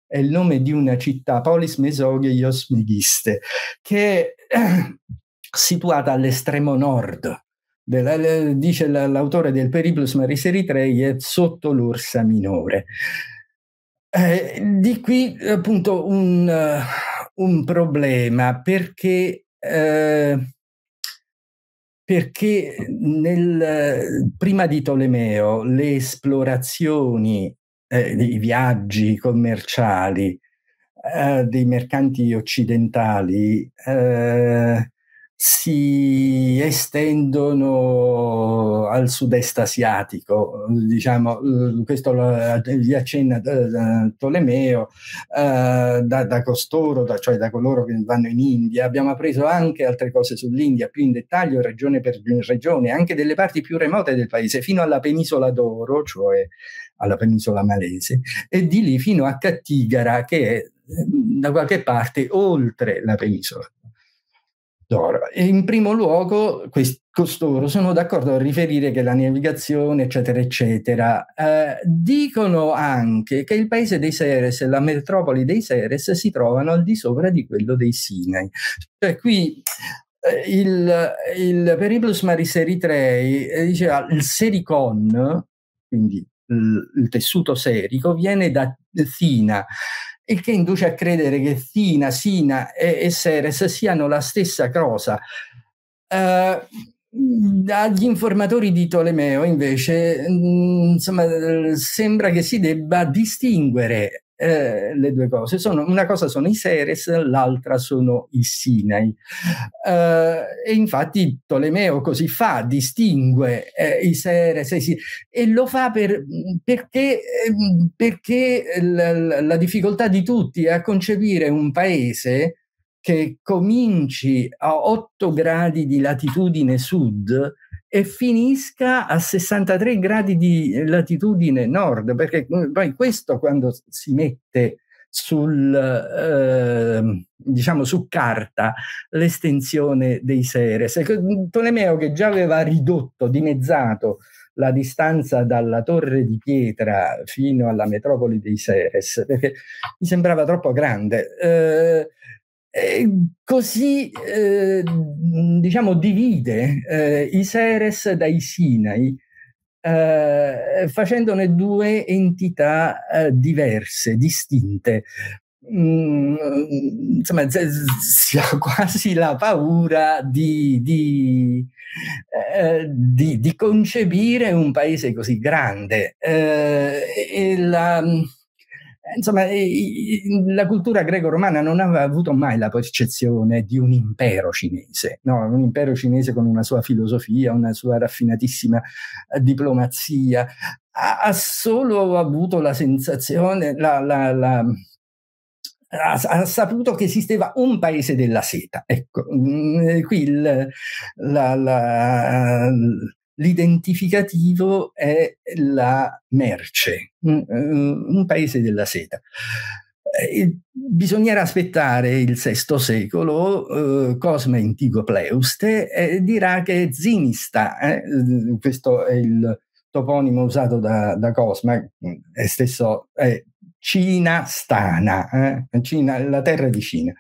è il nome di una città, Polis Mesogeios Megiste, che è situata all'estremo nord. Della, dice l'autore del Periplus Maris Eritrei, è sotto l'Orsa Minore. Eh, di qui appunto un, eh, un problema perché, uh, perché nel, prima di Tolomeo le esplorazioni, eh, i viaggi commerciali uh, dei mercanti occidentali si estendono al sud-est asiatico, diciamo, eh, questo vi eh, accenna eh, Tolomeo, eh, da, da, costoro, da, cioè da coloro che vanno in India, abbiamo appreso anche altre cose sull'India, più in dettaglio, regione per regione, anche delle parti più remote del paese, fino alla penisola d'Oro, cioè alla penisola malese, e di lì fino a Cattigara, che è da qualche parte oltre la penisola d'oro. E in primo luogo, quest- costoro sono d'accordo a riferire che la navigazione, eccetera, eccetera. Eh, dicono anche che il paese dei Seres e la metropoli dei Seres si trovano al di sopra di quello dei Sinai. Cioè qui eh, il, il Periplus Maris Eritrei eh, diceva il Sericon, quindi il, il tessuto serico, viene da Thina il che induce a credere che Sina, Sina e, e Seres siano la stessa cosa. Eh, agli informatori di Tolomeo invece mh, mm, insomma, sembra che si debba distinguere eh, le due cose. Sono, una cosa sono i Seres, l'altra sono i Sinai. Eh, e infatti Tolomeo così fa, distingue eh, i Seres e, si, e lo fa per, perché, ehm, perché la, la, difficoltà di tutti è a concepire un paese che cominci a 8 gradi di latitudine sud e finisca a 63 gradi di eh, latitudine nord, perché mm, poi questo quando si mette sul, eh, diciamo, su carta l'estensione dei Seres. Mm, Tolomeo che già aveva ridotto, dimezzato la distanza dalla torre di pietra fino alla metropoli dei Seres, perché mi sembrava troppo grande. Eh, così eh, diciamo divide eh, i Seres dai Sinai, eh, facendone due entità eh, diverse, distinte. Mm, insomma, si ha quasi la paura di, di, eh, di, di concepire un paese così grande. Eh, la, Insomma, la cultura greco-romana non aveva avuto mai la percezione di un impero cinese, no? un impero cinese con una sua filosofia, una sua raffinatissima eh, diplomazia, ha, solo avuto la sensazione, la, la, la ha, ha, saputo che esisteva un paese della seta. Ecco, mm, qui il, la, la, l'identificativo è la merce, un, eh, un paese della seta. E eh, bisognerà aspettare il VI secolo, eh, Cosme Intigopleuste eh, dirà che Zinista, eh, eh, questo è il toponimo usato da, da Cosma, è stesso è Cina Stana, Cina, la terra di Cina,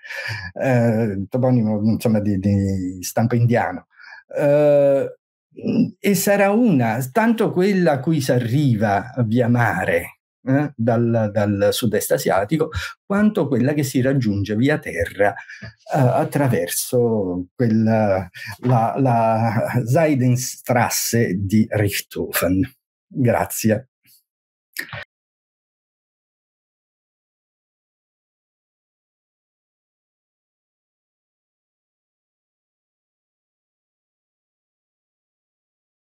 toponimo insomma, di, di stampo indiano. Uh, e sarà una, tanto quella a cui si arriva via mare eh, dal, dal, sud-est asiatico, quanto quella che si raggiunge via terra eh, attraverso quella, la, la Seidenstrasse di Richthofen. Grazie.